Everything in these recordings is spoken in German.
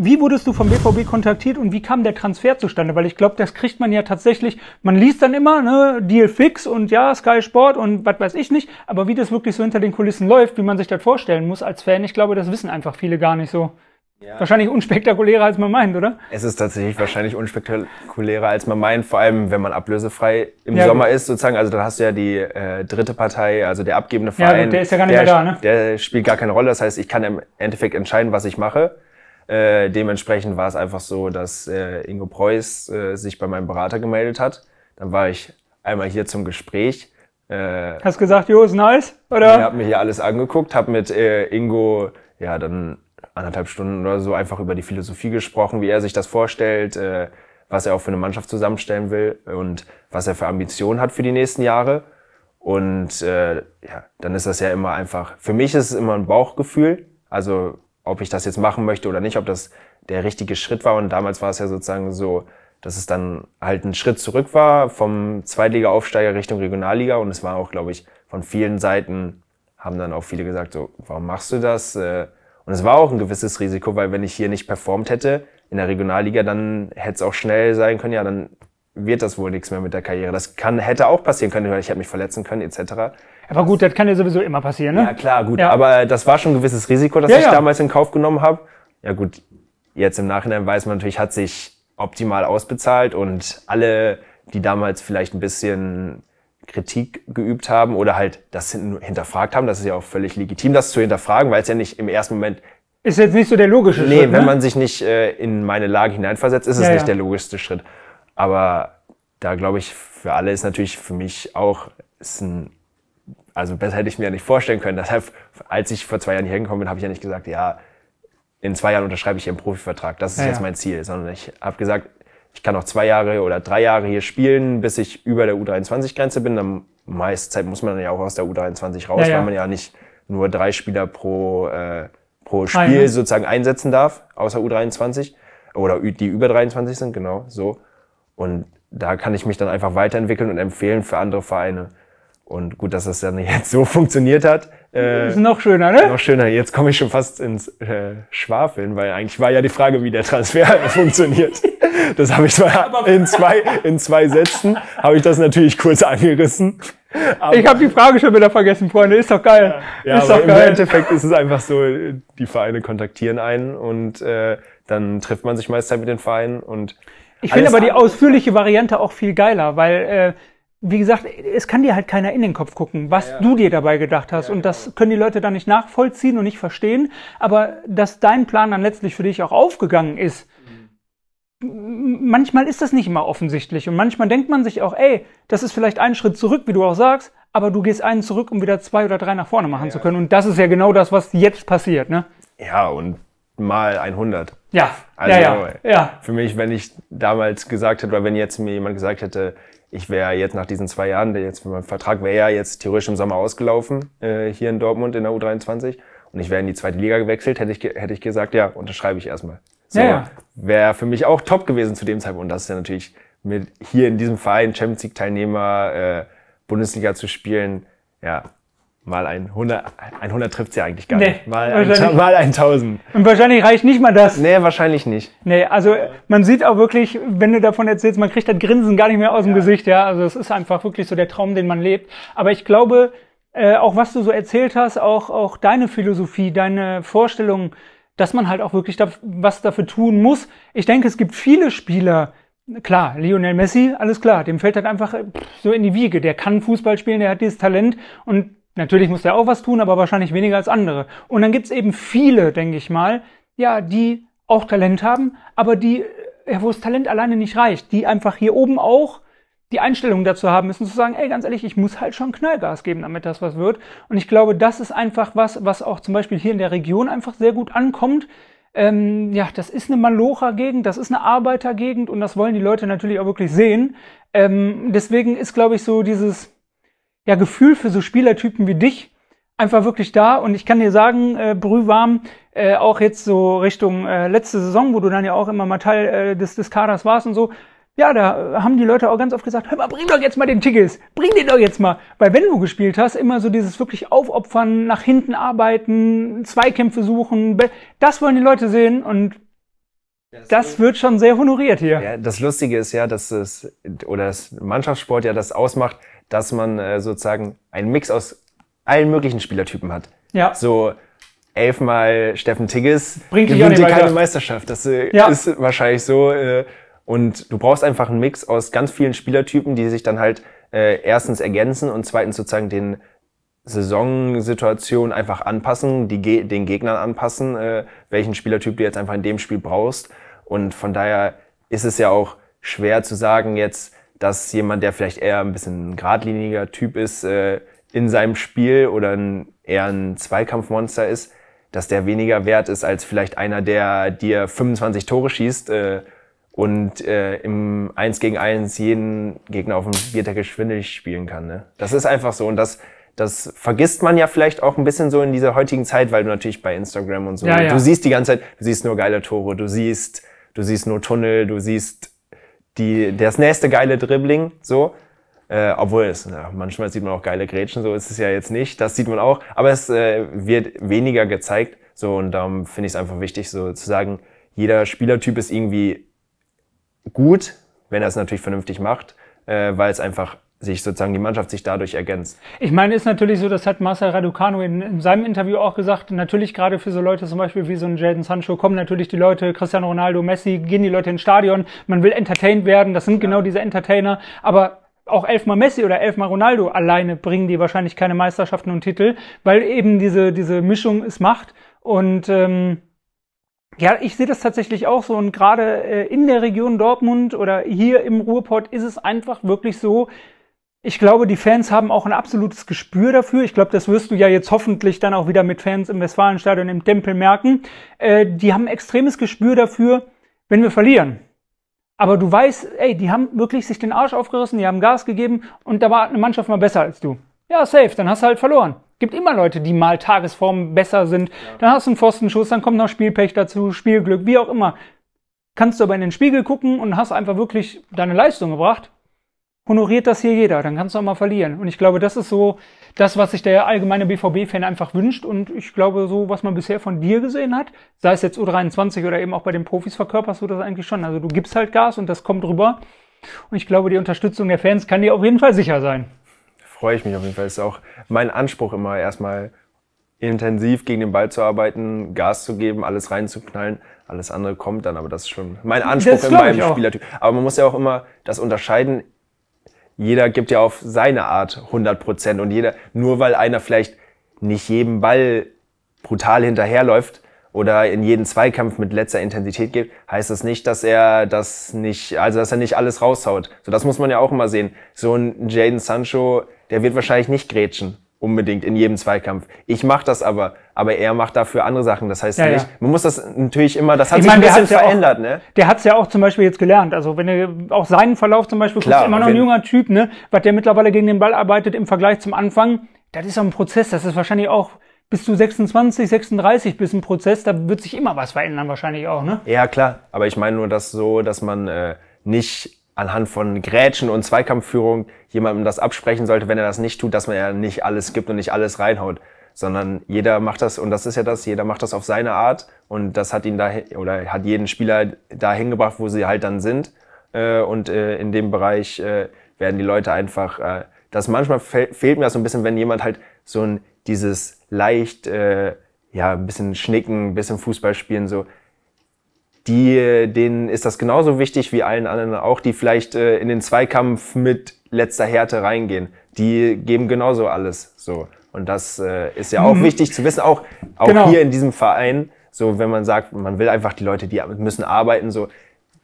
Wie wurdest du vom BVB kontaktiert und wie kam der Transfer zustande? Weil ich glaube, das kriegt man ja tatsächlich, man liest dann immer, ne, Deal fix und ja, Sky Sport und was weiß ich nicht, aber wie das wirklich so hinter den Kulissen läuft, wie man sich das vorstellen muss als Fan, ich glaube, das wissen einfach viele gar nicht so. Ja. Wahrscheinlich unspektakulärer, als man meint, oder? Es ist tatsächlich wahrscheinlich unspektakulärer, als man meint, vor allem wenn man ablösefrei im ja, Sommer gut. ist, sozusagen. Also dann hast du ja die äh, dritte Partei, also der abgebende Verein. Ja, gut, der ist ja gar nicht der, mehr da, ne? Der spielt gar keine Rolle. Das heißt, ich kann im Endeffekt entscheiden, was ich mache. Äh, dementsprechend war es einfach so, dass äh, Ingo Preuß äh, sich bei meinem Berater gemeldet hat. Dann war ich einmal hier zum Gespräch. Äh, Hast gesagt, jo, ist nice, oder? Ich habe mir hier alles angeguckt, habe mit äh, Ingo ja dann anderthalb Stunden oder so einfach über die Philosophie gesprochen, wie er sich das vorstellt, äh, was er auch für eine Mannschaft zusammenstellen will und was er für Ambitionen hat für die nächsten Jahre. Und äh, ja, dann ist das ja immer einfach, für mich ist es immer ein Bauchgefühl. Also ob ich das jetzt machen möchte oder nicht, ob das der richtige Schritt war. Und damals war es ja sozusagen so, dass es dann halt ein Schritt zurück war vom Zweitliga-Aufsteiger Richtung Regionalliga. Und es war auch, glaube ich, von vielen Seiten haben dann auch viele gesagt, so, warum machst du das? Äh, und es war auch ein gewisses Risiko, weil wenn ich hier nicht performt hätte in der Regionalliga, dann hätte es auch schnell sein können, ja, dann wird das wohl nichts mehr mit der Karriere. Das kann, hätte auch passieren können, weil ich hätte mich verletzen können, etc. Aber gut, das kann ja sowieso immer passieren, ne? Ja, klar, gut. Ja. Aber das war schon ein gewisses Risiko, das ja, ich ja. damals in Kauf genommen habe. Ja, gut. Jetzt im Nachhinein weiß man natürlich, hat sich optimal ausbezahlt und alle, die damals vielleicht ein bisschen Kritik geübt haben oder halt das hinterfragt haben, das ist ja auch völlig legitim, das zu hinterfragen, weil es ja nicht im ersten Moment ist jetzt nicht so der logische nee, Schritt. Nee, wenn ne? man sich nicht äh, in meine Lage hineinversetzt, ist es nicht der logischste Schritt. Aber da glaube ich, für alle ist natürlich für mich auch ist ein also besser hätte ich mir ja nicht vorstellen können. Deshalb, als ich vor zwei Jahren hierher gekommen bin, habe ich ja nicht gesagt, ja, in zwei Jahren unterschreibe ich hier einen Profivertrag. Das ist ja, jetzt ja. mein Ziel. Sondern ich habe gesagt, ich kann noch zwei Jahre oder drei Jahre hier spielen, bis ich über der U23-Grenze bin. Dann meist Zeit muss man dann ja auch aus der U23 raus, ja, weil man ja nicht nur drei Spieler pro, äh, pro Spiel Nein. sozusagen einsetzen darf, außer U23. Oder die über 23 sind, genau, so. Und da kann ich mich dann einfach weiterentwickeln und empfehlen für andere Vereine. Und gut, dass das dann jetzt so funktioniert hat. Äh, ist noch schöner, ne? Noch schöner. Jetzt komme ich schon fast ins äh, Schwafeln, weil eigentlich war ja die Frage, wie der Transfer funktioniert. Das habe ich zwar in zwei, in zwei Sätzen, habe ich das natürlich kurz angerissen. Aber, ich habe die Frage schon wieder vergessen, Freunde. Ist doch geil. Ja, ist doch geil. im Endeffekt ist es einfach so, die Vereine kontaktieren einen und äh, dann trifft man sich meistens halt mit den Vereinen und ich finde aber die ausführliche Variante auch viel geiler, weil äh, wie gesagt, es kann dir halt keiner in den Kopf gucken, was ja, ja. du dir dabei gedacht hast. Ja, und das können die Leute dann nicht nachvollziehen und nicht verstehen. Aber dass dein Plan dann letztlich für dich auch aufgegangen ist, manchmal ist das nicht immer offensichtlich. Und manchmal denkt man sich auch, ey, das ist vielleicht ein Schritt zurück, wie du auch sagst, aber du gehst einen zurück, um wieder zwei oder drei nach vorne machen zu können. Und das ist ja genau das, was jetzt passiert, ne? Ja, und mal 100. Ja, also, ja, ja. ja. Für mich, wenn ich damals gesagt hätte, oder wenn jetzt mir jemand gesagt hätte, ich wäre jetzt nach diesen zwei Jahren, jetzt mein Vertrag wäre ja jetzt theoretisch im Sommer ausgelaufen äh, hier in Dortmund in der U23 und ich wäre in die zweite Liga gewechselt, hätte ich, hätte ich gesagt, ja, unterschreibe ich erstmal. So, ja, ja. Wäre für mich auch top gewesen zu dem Zeitpunkt. Und das ist ja natürlich mit hier in diesem Verein Champions League Teilnehmer, äh, Bundesliga zu spielen, ja, Mal ein 100, 100 trifft sie ja eigentlich gar nee, nicht. Mal, ein, mal 1000. Und wahrscheinlich reicht nicht mal das. Nee, wahrscheinlich nicht. Nee, also man sieht auch wirklich, wenn du davon erzählst, man kriegt das Grinsen gar nicht mehr aus dem ja. Gesicht. Ja, also es ist einfach wirklich so der Traum, den man lebt. Aber ich glaube, äh, auch was du so erzählt hast, auch, auch deine Philosophie, deine Vorstellung, dass man halt auch wirklich da, was dafür tun muss. Ich denke, es gibt viele Spieler, Klar, Lionel Messi, alles klar, dem fällt halt einfach äh, so in die Wiege. Der kann Fußball spielen, der hat dieses Talent und Natürlich muss der auch was tun, aber wahrscheinlich weniger als andere. Und dann gibt's eben viele, denke ich mal, ja, die auch Talent haben, aber die, äh, ja, wo das Talent alleine nicht reicht, die einfach hier oben auch die Einstellung dazu haben müssen, zu sagen, ey, ganz ehrlich, ich muss halt schon Knallgas geben, damit das was wird. Und ich glaube, das ist einfach was, was auch zum Beispiel hier in der Region einfach sehr gut ankommt. Ähm, ja, das ist eine Malocher-Gegend, das ist eine Arbeitergegend und das wollen die Leute natürlich auch wirklich sehen. Ähm, deswegen ist, glaube ich, so dieses, ja, Gefühl für so Spielertypen wie dich einfach wirklich da. Und ich kann dir sagen, äh, brühwarm, äh, auch jetzt so Richtung äh, letzte Saison, wo du dann ja auch immer mal Teil äh, des, des Kaders warst und so. Ja, da haben die Leute auch ganz oft gesagt, hör mal, bring doch jetzt mal den Tickets, bring den doch jetzt mal. Weil wenn du gespielt hast, immer so dieses wirklich Aufopfern, nach hinten arbeiten, Zweikämpfe suchen, das wollen die Leute sehen und das, das wird schon sehr honoriert hier. Ja, das Lustige ist ja, dass es, oder das Mannschaftssport ja das ausmacht, dass man äh, sozusagen einen Mix aus allen möglichen Spielertypen hat. Ja. So elfmal Steffen Tigges Bringt gewinnt dir keine weiter. Meisterschaft. Das äh, ja. ist wahrscheinlich so. Äh, und du brauchst einfach einen Mix aus ganz vielen Spielertypen, die sich dann halt äh, erstens ergänzen und zweitens sozusagen den Saisonsituationen einfach anpassen, die den Gegnern anpassen, äh, welchen Spielertyp du jetzt einfach in dem Spiel brauchst. Und von daher ist es ja auch schwer zu sagen jetzt, dass jemand, der vielleicht eher ein bisschen geradliniger Typ ist äh, in seinem Spiel oder ein, eher ein Zweikampfmonster ist, dass der weniger wert ist als vielleicht einer, der dir 25 Tore schießt äh, und äh, im 1 gegen 1 jeden Gegner auf dem Bierteckel schwindelig spielen kann. Ne? Das ist einfach so und das das vergisst man ja vielleicht auch ein bisschen so in dieser heutigen Zeit, weil du natürlich bei Instagram und so, ja, ja. du siehst die ganze Zeit, du siehst nur geile Tore, du siehst, du siehst nur Tunnel, du siehst die, das nächste geile Dribbling, so. Äh, obwohl es, na, manchmal sieht man auch geile Grätschen, so ist es ja jetzt nicht, das sieht man auch, aber es äh, wird weniger gezeigt, so und darum finde ich es einfach wichtig, so zu sagen, jeder Spielertyp ist irgendwie gut, wenn er es natürlich vernünftig macht, äh, weil es einfach sich sozusagen die Mannschaft sich dadurch ergänzt. Ich meine, ist natürlich so, das hat Marcel Raducano in, in, seinem Interview auch gesagt, natürlich gerade für so Leute zum Beispiel wie so ein Jaden Sancho kommen natürlich die Leute, Cristiano Ronaldo, Messi, gehen die Leute ins Stadion, man will entertained werden, das sind genau diese Entertainer, aber auch elfmal Messi oder elfmal Ronaldo alleine bringen die wahrscheinlich keine Meisterschaften und Titel, weil eben diese, diese Mischung es macht und... Ähm, ja, ich sehe das tatsächlich auch so und gerade äh, in der Region Dortmund oder hier im Ruhrpott ist es einfach wirklich so, ich glaube, die Fans haben auch ein absolutes Gespür dafür. Ich glaube, das wirst du ja jetzt hoffentlich dann auch wieder mit Fans im Westfalenstadion im Tempel merken. Äh, die haben ein extremes Gespür dafür, wenn wir verlieren. Aber du weißt, ey, die haben wirklich sich den Arsch aufgerissen, die haben Gas gegeben und da war eine Mannschaft mal besser als du. Ja, safe, dann hast du halt verloren. Gibt immer Leute, die mal Tagesformen besser sind. Ja. Dann hast du einen Pfostenschuss, dann kommt noch Spielpech dazu, Spielglück, wie auch immer. Kannst du aber in den Spiegel gucken und hast einfach wirklich deine Leistung gebracht honoriert das hier jeder, dann kannst du auch mal verlieren. Und ich glaube, das ist so das, was sich der allgemeine BVB-Fan einfach wünscht. Und ich glaube, so was man bisher von dir gesehen hat, sei es jetzt U23 oder eben auch bei den Profis verkörperst du das eigentlich schon. Also du gibst halt Gas und das kommt rüber. Und ich glaube, die Unterstützung der Fans kann dir auf jeden Fall sicher sein. Freue ich mich auf jeden Fall. Das ist auch mein Anspruch immer erstmal intensiv gegen den Ball zu arbeiten, Gas zu geben, alles reinzuknallen. Alles andere kommt dann, aber das ist schon mein Anspruch in meinem Spielertyp. Aber man muss ja auch immer das unterscheiden jeder gibt ja auf seine Art 100 Prozent und jeder, nur weil einer vielleicht nicht jedem Ball brutal hinterherläuft oder in jeden Zweikampf mit letzter Intensität geht, heißt das nicht, dass er das nicht, also dass er nicht alles raushaut. So, das muss man ja auch immer sehen. So ein Jaden Sancho, der wird wahrscheinlich nicht grätschen unbedingt in jedem Zweikampf. Ich mache das aber, aber er macht dafür andere Sachen. Das heißt ja, nicht, ja. man muss das natürlich immer, das hat ich sich meine, ein bisschen verändert. Ja auch, ne? Der hat es ja auch zum Beispiel jetzt gelernt. Also wenn er auch seinen Verlauf zum Beispiel, Klar, guckst, immer noch ein junger Typ, ne, was der mittlerweile gegen den Ball arbeitet im Vergleich zum Anfang, das ist auch ein Prozess. Das ist wahrscheinlich auch bis du 26, 36 bist ein Prozess. Da wird sich immer was verändern wahrscheinlich auch. Ne? Ja klar, aber ich meine nur das so, dass man äh, nicht anhand von Grätschen und Zweikampfführung jemandem das absprechen sollte, wenn er das nicht tut, dass man ja nicht alles gibt und nicht alles reinhaut, sondern jeder macht das und das ist ja das, jeder macht das auf seine Art und das hat ihn da oder hat jeden Spieler dahin gebracht, wo sie halt dann sind äh, und äh, in dem Bereich äh, werden die Leute einfach das manchmal fehlt mir das so ein bisschen, wenn jemand halt so ein dieses leicht ja ein bisschen schnicken, ein bisschen Fußball spielen so die, äh, denen ist das genauso wichtig wie allen anderen auch, die vielleicht äh, in den Zweikampf mit letzter Härte reingehen. Die geben genauso alles. So. Und das äh, ist ja auch mhm. wichtig zu wissen, auch, auch genau. hier in diesem Verein, so wenn man sagt, man will einfach die Leute, die müssen arbeiten, so,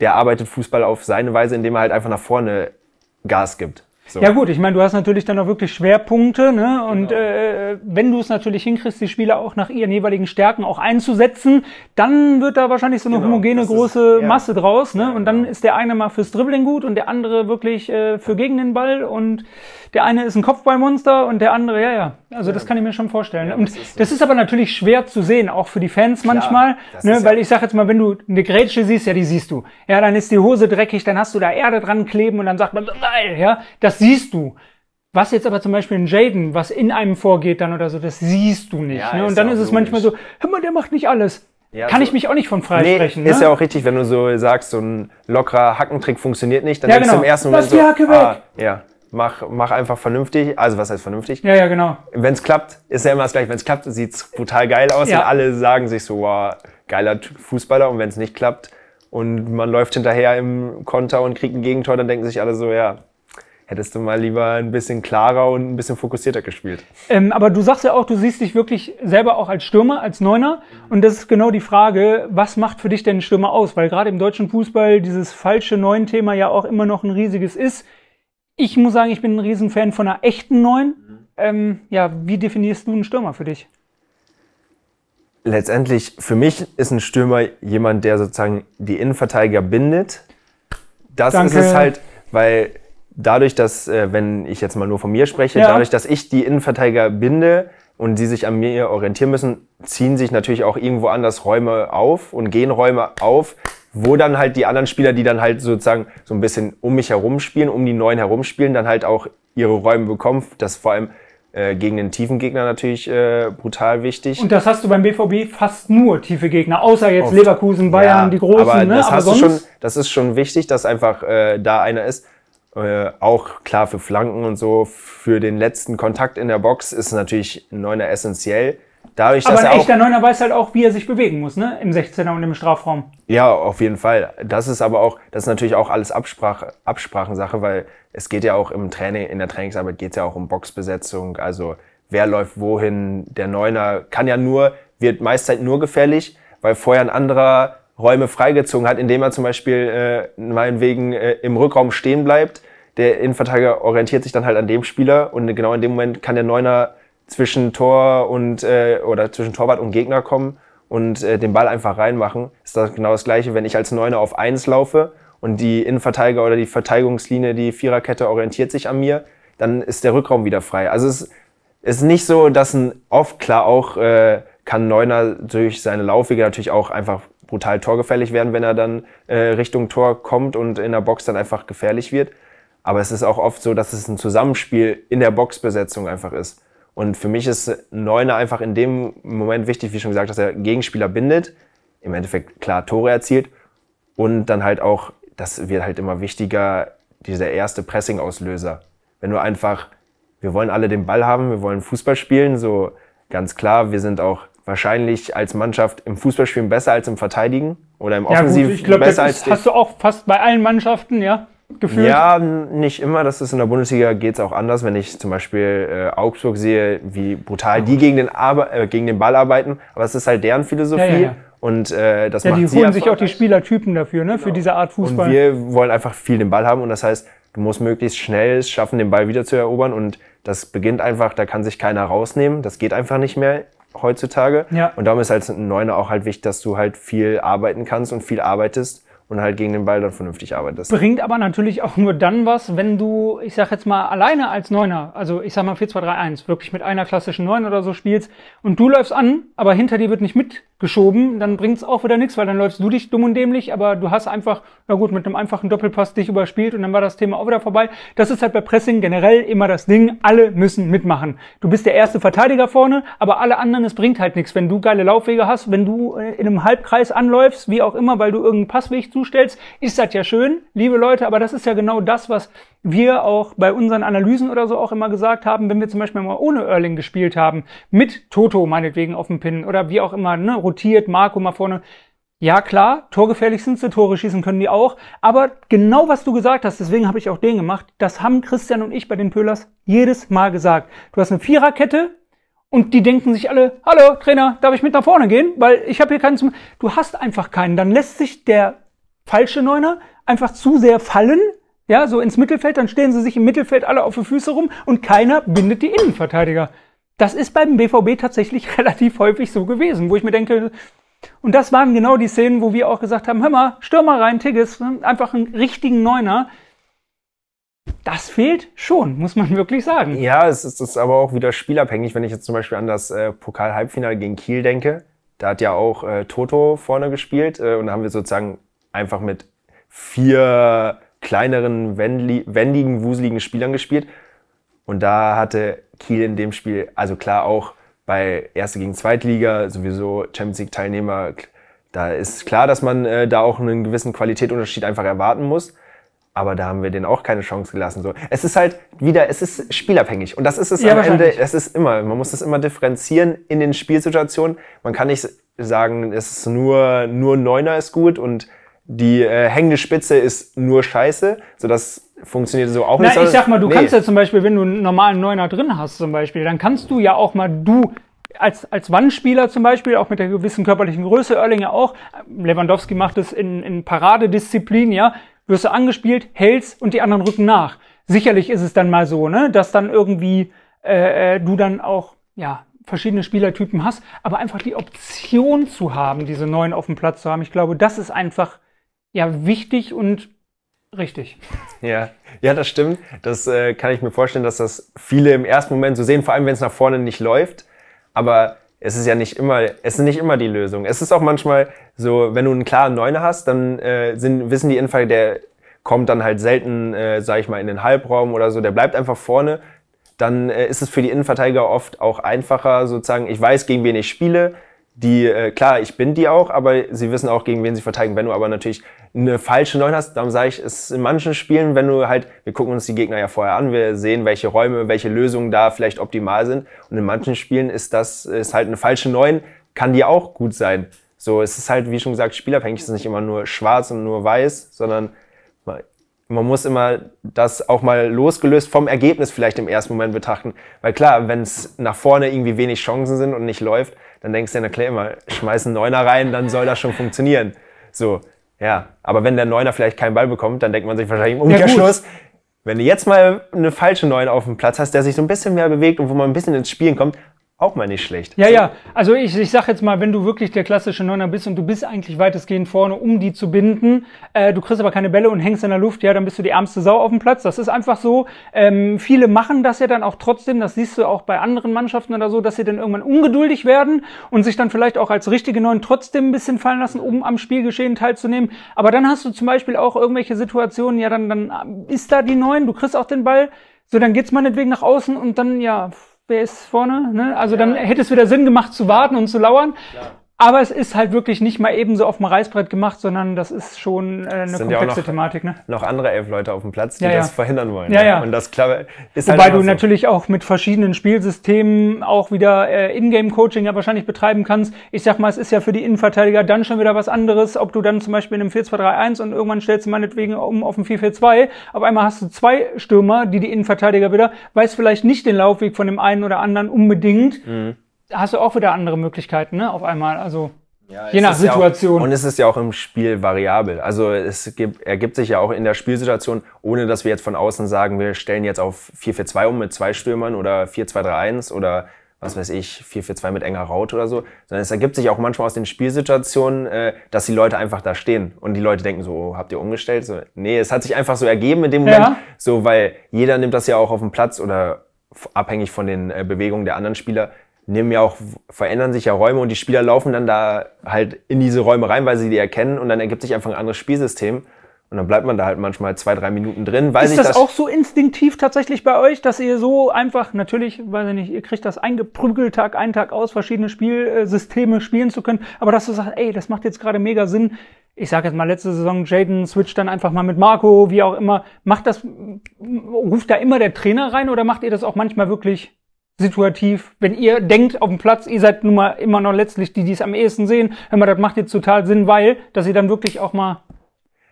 der arbeitet Fußball auf seine Weise, indem er halt einfach nach vorne Gas gibt. So. Ja gut, ich meine, du hast natürlich dann auch wirklich Schwerpunkte, ne? Und genau. äh, wenn du es natürlich hinkriegst, die Spieler auch nach ihren jeweiligen Stärken auch einzusetzen, dann wird da wahrscheinlich so eine genau, homogene große ist, ja. Masse draus, ne? Ja, und dann genau. ist der eine mal fürs Dribbling gut und der andere wirklich äh, für gegen den Ball und der eine ist ein Kopfballmonster und der andere, ja, ja. Also ja. das kann ich mir schon vorstellen. Ja, und das ist, das ist, aber natürlich schwer zu sehen, auch für die Fans manchmal. ne? Weil ich sage jetzt mal, wenn du eine Grätsche siehst, ja, die siehst du. Ja, dann ist die Hose dreckig, dann hast du da Erde dran kleben und dann sagt man, ja, das siehst du. Was jetzt aber zum Beispiel in Jaden, was in einem vorgeht dann oder so, das siehst du nicht. Ja, ne? Und dann ist es logisch. manchmal so, hör mal, der macht nicht alles. Ja, Kann so ich mich auch nicht von frei Nee, ne? Ist ja auch richtig, wenn du so sagst, so ein lockerer Hackentrick funktioniert nicht, dann ja, denkst genau. du im genau. ersten Moment Lass so, die Hacke ah, weg. Ah, ja mach, mach einfach vernünftig. Also was heißt vernünftig? Ja, ja, genau. Wenn es klappt, ist ja immer das gleiche. Wenn es klappt, sieht's brutal geil aus ja. und alle sagen sich so, wow, geiler Fußballer. Und wenn es nicht klappt und man läuft hinterher im Konter und kriegt ein Gegentor, dann denken sich alle so, ja, hättest du mal lieber ein bisschen klarer und ein bisschen fokussierter gespielt. Ähm, aber du sagst ja auch, du siehst dich wirklich selber auch als Stürmer, als Neuner. Und das ist genau die Frage, was macht für dich denn ein Stürmer aus? Weil gerade im deutschen Fußball dieses falsche Neun-Thema ja auch immer noch ein riesiges ist. Ich muss sagen, ich bin ein Riesenfan von einer echten Neun. Mhm. Ähm, ja, wie definierst du einen Stürmer für dich? Letztendlich, für mich ist ein Stürmer jemand, der sozusagen die Innenverteidiger bindet. Das Danke. ist es halt, weil dadurch, dass, äh, wenn ich jetzt mal nur von mir spreche, ja. dadurch, dass ich die Innenverteidiger binde und sie sich an mir orientieren müssen, ziehen sich natürlich auch irgendwo anders Räume auf und gehen Räume auf, wo dann halt die anderen Spieler, die dann halt sozusagen so ein bisschen um mich herum spielen, um die Neuen herumspielen, dann halt auch ihre Räume bekommen. Das vor allem äh, gegen den tiefen Gegner natürlich äh, brutal wichtig. Und das hast du beim BVB fast nur tiefe Gegner, außer jetzt Oft. Leverkusen, Bayern, ja, die großen. Aber, ne? das, aber hast sonst? Du schon, das ist schon wichtig, dass einfach äh, da einer ist. Äh, auch klar für Flanken und so, für den letzten Kontakt in der Box ist natürlich ein Neuner essentiell. Dadurch, aber ein echter Neuner weiß halt auch, wie er sich bewegen muss, ne? Im 16er und im Strafraum. Ja, auf jeden Fall. Das ist aber auch, das ist natürlich auch alles Absprache, Absprachensache, weil es geht ja auch im Training, in der Trainingsarbeit geht es ja auch um Boxbesetzung. Also wer läuft wohin? Der Neuner kann ja nur, wird meist halt nur gefährlich, weil vorher ein anderer Räume freigezogen hat, indem er zum Beispiel äh, meinetwegen äh, im Rückraum stehen bleibt. Der Innenverteidiger orientiert sich dann halt an dem Spieler und genau in dem Moment kann der Neuner zwischen Tor und äh, oder zwischen Torwart und Gegner kommen und äh, den Ball einfach reinmachen. Ist das genau das gleiche, wenn ich als Neuner auf eins laufe und die Innenverteidiger oder die Verteidigungslinie, die Viererkette orientiert sich an mir, dann ist der Rückraum wieder frei. Also es ist nicht so, dass ein oft klar auch äh, kann Neuner durch seine Laufwege natürlich auch einfach brutal torgefährlich werden, wenn er dann äh, Richtung Tor kommt und in der Box dann einfach gefährlich wird. Aber es ist auch oft so, dass es ein Zusammenspiel in der Boxbesetzung einfach ist. Und für mich ist Neuner einfach in dem Moment wichtig, wie schon gesagt, dass er Gegenspieler bindet, im Endeffekt klar Tore erzielt und dann halt auch, das wird halt immer wichtiger, dieser erste Pressing-Auslöser. Wenn du einfach, wir wollen alle den Ball haben, wir wollen Fußball spielen, so ganz klar, wir sind auch wahrscheinlich als Mannschaft im Fußballspielen besser als im Verteidigen oder im Offensiv ja, gut, ich glaub, besser das als. Hast du auch fast bei allen Mannschaften, ja? gefühlt? Ja, nicht immer. Das ist in der Bundesliga geht es auch anders. Wenn ich zum Beispiel äh, Augsburg sehe, wie brutal die gegen den, Arbe äh, gegen den Ball arbeiten. Aber es ist halt deren Philosophie. Ja, ja, und äh, das ja, macht die holen sich auch die Spielertypen dafür, ne? Genau. Für diese Art Fußball. Und wir wollen einfach viel den Ball haben und das heißt, du musst möglichst schnell es schaffen, den Ball wieder zu erobern und das beginnt einfach, da kann sich keiner rausnehmen. Das geht einfach nicht mehr heutzutage. Ja. Und darum ist als Neuner auch halt wichtig, dass du halt viel arbeiten kannst und viel arbeitest und halt gegen den Ball dann vernünftig arbeitest. Bringt aber natürlich auch nur dann was, wenn du, ich sag jetzt mal, alleine als Neuner, also ich sag mal 4-2-3-1, wirklich mit einer klassischen Neun oder so spielst und du läufst an, aber hinter dir wird nicht mit geschoben, dann bringt's auch wieder nichts, weil dann läufst du dich dumm und dämlich, aber du hast einfach, na gut, mit einem einfachen Doppelpass dich überspielt und dann war das Thema auch wieder vorbei. Das ist halt bei Pressing generell immer das Ding, alle müssen mitmachen. Du bist der erste Verteidiger vorne, aber alle anderen, es bringt halt nichts, wenn du geile Laufwege hast, wenn du äh, in einem Halbkreis anläufst, wie auch immer, weil du irgendeinen Passweg zustellst, ist das ja schön, liebe Leute, aber das ist ja genau das, was wir auch bei unseren Analysen oder so auch immer gesagt haben, wenn wir zum Beispiel mal ohne Erling gespielt haben, mit Toto meinetwegen auf dem Pin oder wie auch immer, ne, rotiert, Marco mal vorne. Ja, klar, torgefährlich sind sie, Tore schießen können die auch. Aber genau was du gesagt hast, deswegen habe ich auch den gemacht, das haben Christian und ich bei den Pölers jedes Mal gesagt. Du hast eine Viererkette und die denken sich alle, hallo Trainer, darf ich mit nach vorne gehen? Weil ich habe hier keinen zum... Du hast einfach keinen. Dann lässt sich der falsche Neuner einfach zu sehr fallen, ja, so ins Mittelfeld, dann stehen sie sich im Mittelfeld alle auf die Füße rum und keiner bindet die Innenverteidiger. Das ist beim BVB tatsächlich relativ häufig so gewesen, wo ich mir denke, und das waren genau die Szenen, wo wir auch gesagt haben, hör mal, Stürmer rein, Tigges, ne? einfach einen richtigen Neuner. Das fehlt schon, muss man wirklich sagen. Ja, es ist, es ist aber auch wieder spielabhängig, wenn ich jetzt zum Beispiel an das äh, Pokal-Halbfinale gegen Kiel denke. Da hat ja auch äh, Toto vorne gespielt äh, und da haben wir sozusagen einfach mit vier kleineren, wendigen, wuseligen Spielern gespielt. Und da hatte Kiel in dem Spiel, also klar auch bei Erste gegen Zweitliga, sowieso Champions League Teilnehmer, da ist klar, dass man äh, da auch einen gewissen Qualitätsunterschied einfach erwarten muss. Aber da haben wir denen auch keine Chance gelassen. So, es ist halt wieder, es ist spielabhängig. Und das ist es ja, am Ende, es ist immer, man muss das immer differenzieren in den Spielsituationen. Man kann nicht sagen, es ist nur, nur Neuner ist gut und die äh, hängende Spitze ist nur scheiße, sodass funktioniert so auch Na, nicht. Ich sag mal, du nee. kannst ja zum Beispiel, wenn du einen normalen Neuner drin hast, zum Beispiel, dann kannst du ja auch mal du als, als Wandspieler zum Beispiel, auch mit der gewissen körperlichen Größe, Oerlinger auch, Lewandowski macht es in, in Paradedisziplin, ja, wirst du angespielt, hältst und die anderen rücken nach. Sicherlich ist es dann mal so, ne, dass dann irgendwie äh, äh, du dann auch, ja, verschiedene Spielertypen hast, aber einfach die Option zu haben, diese neuen auf dem Platz zu haben, ich glaube, das ist einfach ja wichtig und Richtig. Ja, ja, das stimmt. Das äh, kann ich mir vorstellen, dass das viele im ersten Moment so sehen, vor allem wenn es nach vorne nicht läuft. Aber es ist ja nicht immer, es ist nicht immer die Lösung. Es ist auch manchmal so, wenn du einen klaren Neuner hast, dann äh, sind, wissen die Infighter, der kommt dann halt selten, äh, sag ich mal, in den Halbraum oder so, der bleibt einfach vorne. Dann äh, ist es für die Innenverteidiger oft auch einfacher, sozusagen, ich weiß, gegen wen ich spiele, die, äh, klar, ich bin die auch, aber sie wissen auch, gegen wen sie verteidigen. Wenn du aber natürlich eine falsche Neun hast, dann sage ich, es in manchen Spielen, wenn du halt, wir gucken uns die Gegner ja vorher an, wir sehen, welche Räume, welche Lösungen da vielleicht optimal sind. Und in manchen Spielen ist das, ist halt eine falsche Neun, kann die auch gut sein. So, es ist halt, wie schon gesagt, spielabhängig, es ist nicht immer nur schwarz und nur weiß, sondern man, man muss immer das auch mal losgelöst vom Ergebnis vielleicht im ersten Moment betrachten. Weil klar, wenn es nach vorne irgendwie wenig Chancen sind und nicht läuft, dann denkst du, dir, klar, mal, schmeiß einen Neuner rein, dann soll das schon funktionieren. So, ja. Aber wenn der Neuner vielleicht keinen Ball bekommt, dann denkt man sich wahrscheinlich im Umkehrschluss, ja, wenn du jetzt mal eine falsche Neun auf dem Platz hast, der sich so ein bisschen mehr bewegt und wo man ein bisschen ins Spielen kommt, auch mal nicht schlecht. Ja, ja. Also, also ich, ich sag jetzt mal, wenn du wirklich der klassische Neuner bist und du bist eigentlich weitestgehend vorne, um die zu binden, äh, du kriegst aber keine Bälle und hängst in der Luft, ja, dann bist du die ärmste Sau auf dem Platz. Das ist einfach so. Ähm, viele machen das ja dann auch trotzdem, das siehst du auch bei anderen Mannschaften oder so, dass sie dann irgendwann ungeduldig werden und sich dann vielleicht auch als richtige Neun trotzdem ein bisschen fallen lassen, um am Spielgeschehen teilzunehmen. Aber dann hast du zum Beispiel auch irgendwelche Situationen, ja, dann, dann ist da die Neun, du kriegst auch den Ball, so, dann geht's meinetwegen nach außen und dann, ja, wer ist vorne? Ne? Also ja. dann hätte es wieder Sinn gemacht zu warten und zu lauern. Klar. Aber es ist halt wirklich nicht mal eben so auf dem Reißbrett gemacht, sondern das ist schon äh, eine sind komplexe ja auch noch, Thematik. Ne? Noch andere elf Leute auf dem Platz, die ja, ja. das verhindern wollen. Ja, ne? ja. Und das klar ist halt Wobei halt du so. natürlich auch mit verschiedenen Spielsystemen auch wieder äh, Ingame-Coaching ja wahrscheinlich betreiben kannst. Ich sag mal, es ist ja für die Innenverteidiger dann schon wieder was anderes, ob du dann zum Beispiel in einem 4-2-3-1 und irgendwann stellst du meinetwegen um auf dem 4-4-2. Auf einmal hast du zwei Stürmer, die die Innenverteidiger wieder, weiß vielleicht nicht den Laufweg von dem einen oder anderen unbedingt. Mhm hast du auch wieder andere Möglichkeiten, ne? Auf einmal, also ja, je nach Situation. Ja auch, und es ist ja auch im Spiel variabel. Also es gibt, ergibt sich ja auch in der Spielsituation, ohne dass wir jetzt von außen sagen, wir stellen jetzt auf 4-4-2 um mit zwei Stürmern oder 4-2-3-1 oder was weiß ich, 4-4-2 mit enger Raut oder so, sondern es ergibt sich auch manchmal aus den Spielsituationen, äh, dass die Leute einfach da stehen und die Leute denken so, oh, habt ihr umgestellt? So, nee, es hat sich einfach so ergeben in dem Moment, ja. so weil jeder nimmt das ja auch auf den Platz oder abhängig von den äh, Bewegungen der anderen Spieler, nehmen ja auch, verändern sich ja Räume und die Spieler laufen dann da halt in diese Räume rein, weil sie die erkennen und dann ergibt sich einfach ein anderes Spielsystem. Und dann bleibt man da halt manchmal zwei, drei Minuten drin. Weiß ist ich, das auch so instinktiv tatsächlich bei euch, dass ihr so einfach, natürlich, weiß ich nicht, ihr kriegt das eingeprügelt, Tag ein, Tag aus, verschiedene Spielsysteme spielen zu können, aber dass du sagst, ey, das macht jetzt gerade mega Sinn. Ich sage jetzt mal, letzte Saison, Jaden switcht dann einfach mal mit Marco, wie auch immer. Macht das, ruft da immer der Trainer rein oder macht ihr das auch manchmal wirklich situativ. Wenn ihr denkt auf dem Platz, ihr seid nun mal immer noch letztlich die, die es am ehesten sehen, hör mal, das macht jetzt total Sinn, weil, dass ihr dann wirklich auch mal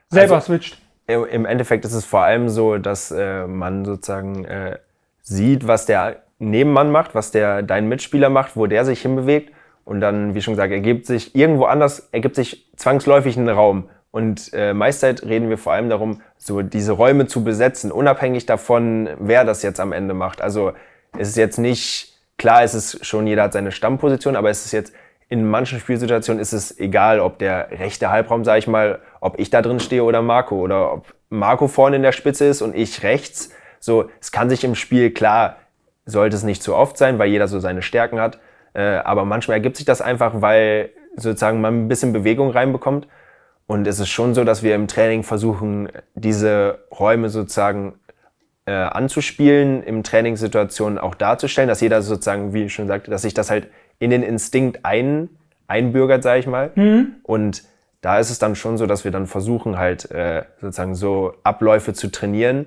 selber also, switcht. Im Endeffekt ist es vor allem so, dass äh, man sozusagen äh, sieht, was der Nebenmann macht, was der dein Mitspieler macht, wo der sich hinbewegt und dann, wie schon gesagt, ergibt sich irgendwo anders, ergibt sich zwangsläufig ein Raum. Und äh, meistzeit reden wir vor allem darum, so diese Räume zu besetzen, unabhängig davon, wer das jetzt am Ende macht. Also es ist jetzt nicht, klar es ist schon, jeder hat seine Stammposition, aber es ist jetzt, in manchen Spielsituationen ist es egal, ob der rechte Halbraum, sage ich mal, ob ich da drin stehe oder Marco oder ob Marco vorne in der Spitze ist und ich rechts. So, es kann sich im Spiel, klar, sollte es nicht zu oft sein, weil jeder so seine Stärken hat. Äh, aber manchmal ergibt sich das einfach, weil sozusagen man ein bisschen Bewegung reinbekommt. Und es ist schon so, dass wir im Training versuchen, diese Räume sozusagen äh, anzuspielen, im Trainingssituationen auch darzustellen, dass jeder sozusagen, wie ich schon sagte, dass sich das halt in den Instinkt ein, einbürgert, sage ich mal. Mhm. Und da ist es dann schon so, dass wir dann versuchen, halt äh, sozusagen so Abläufe zu trainieren,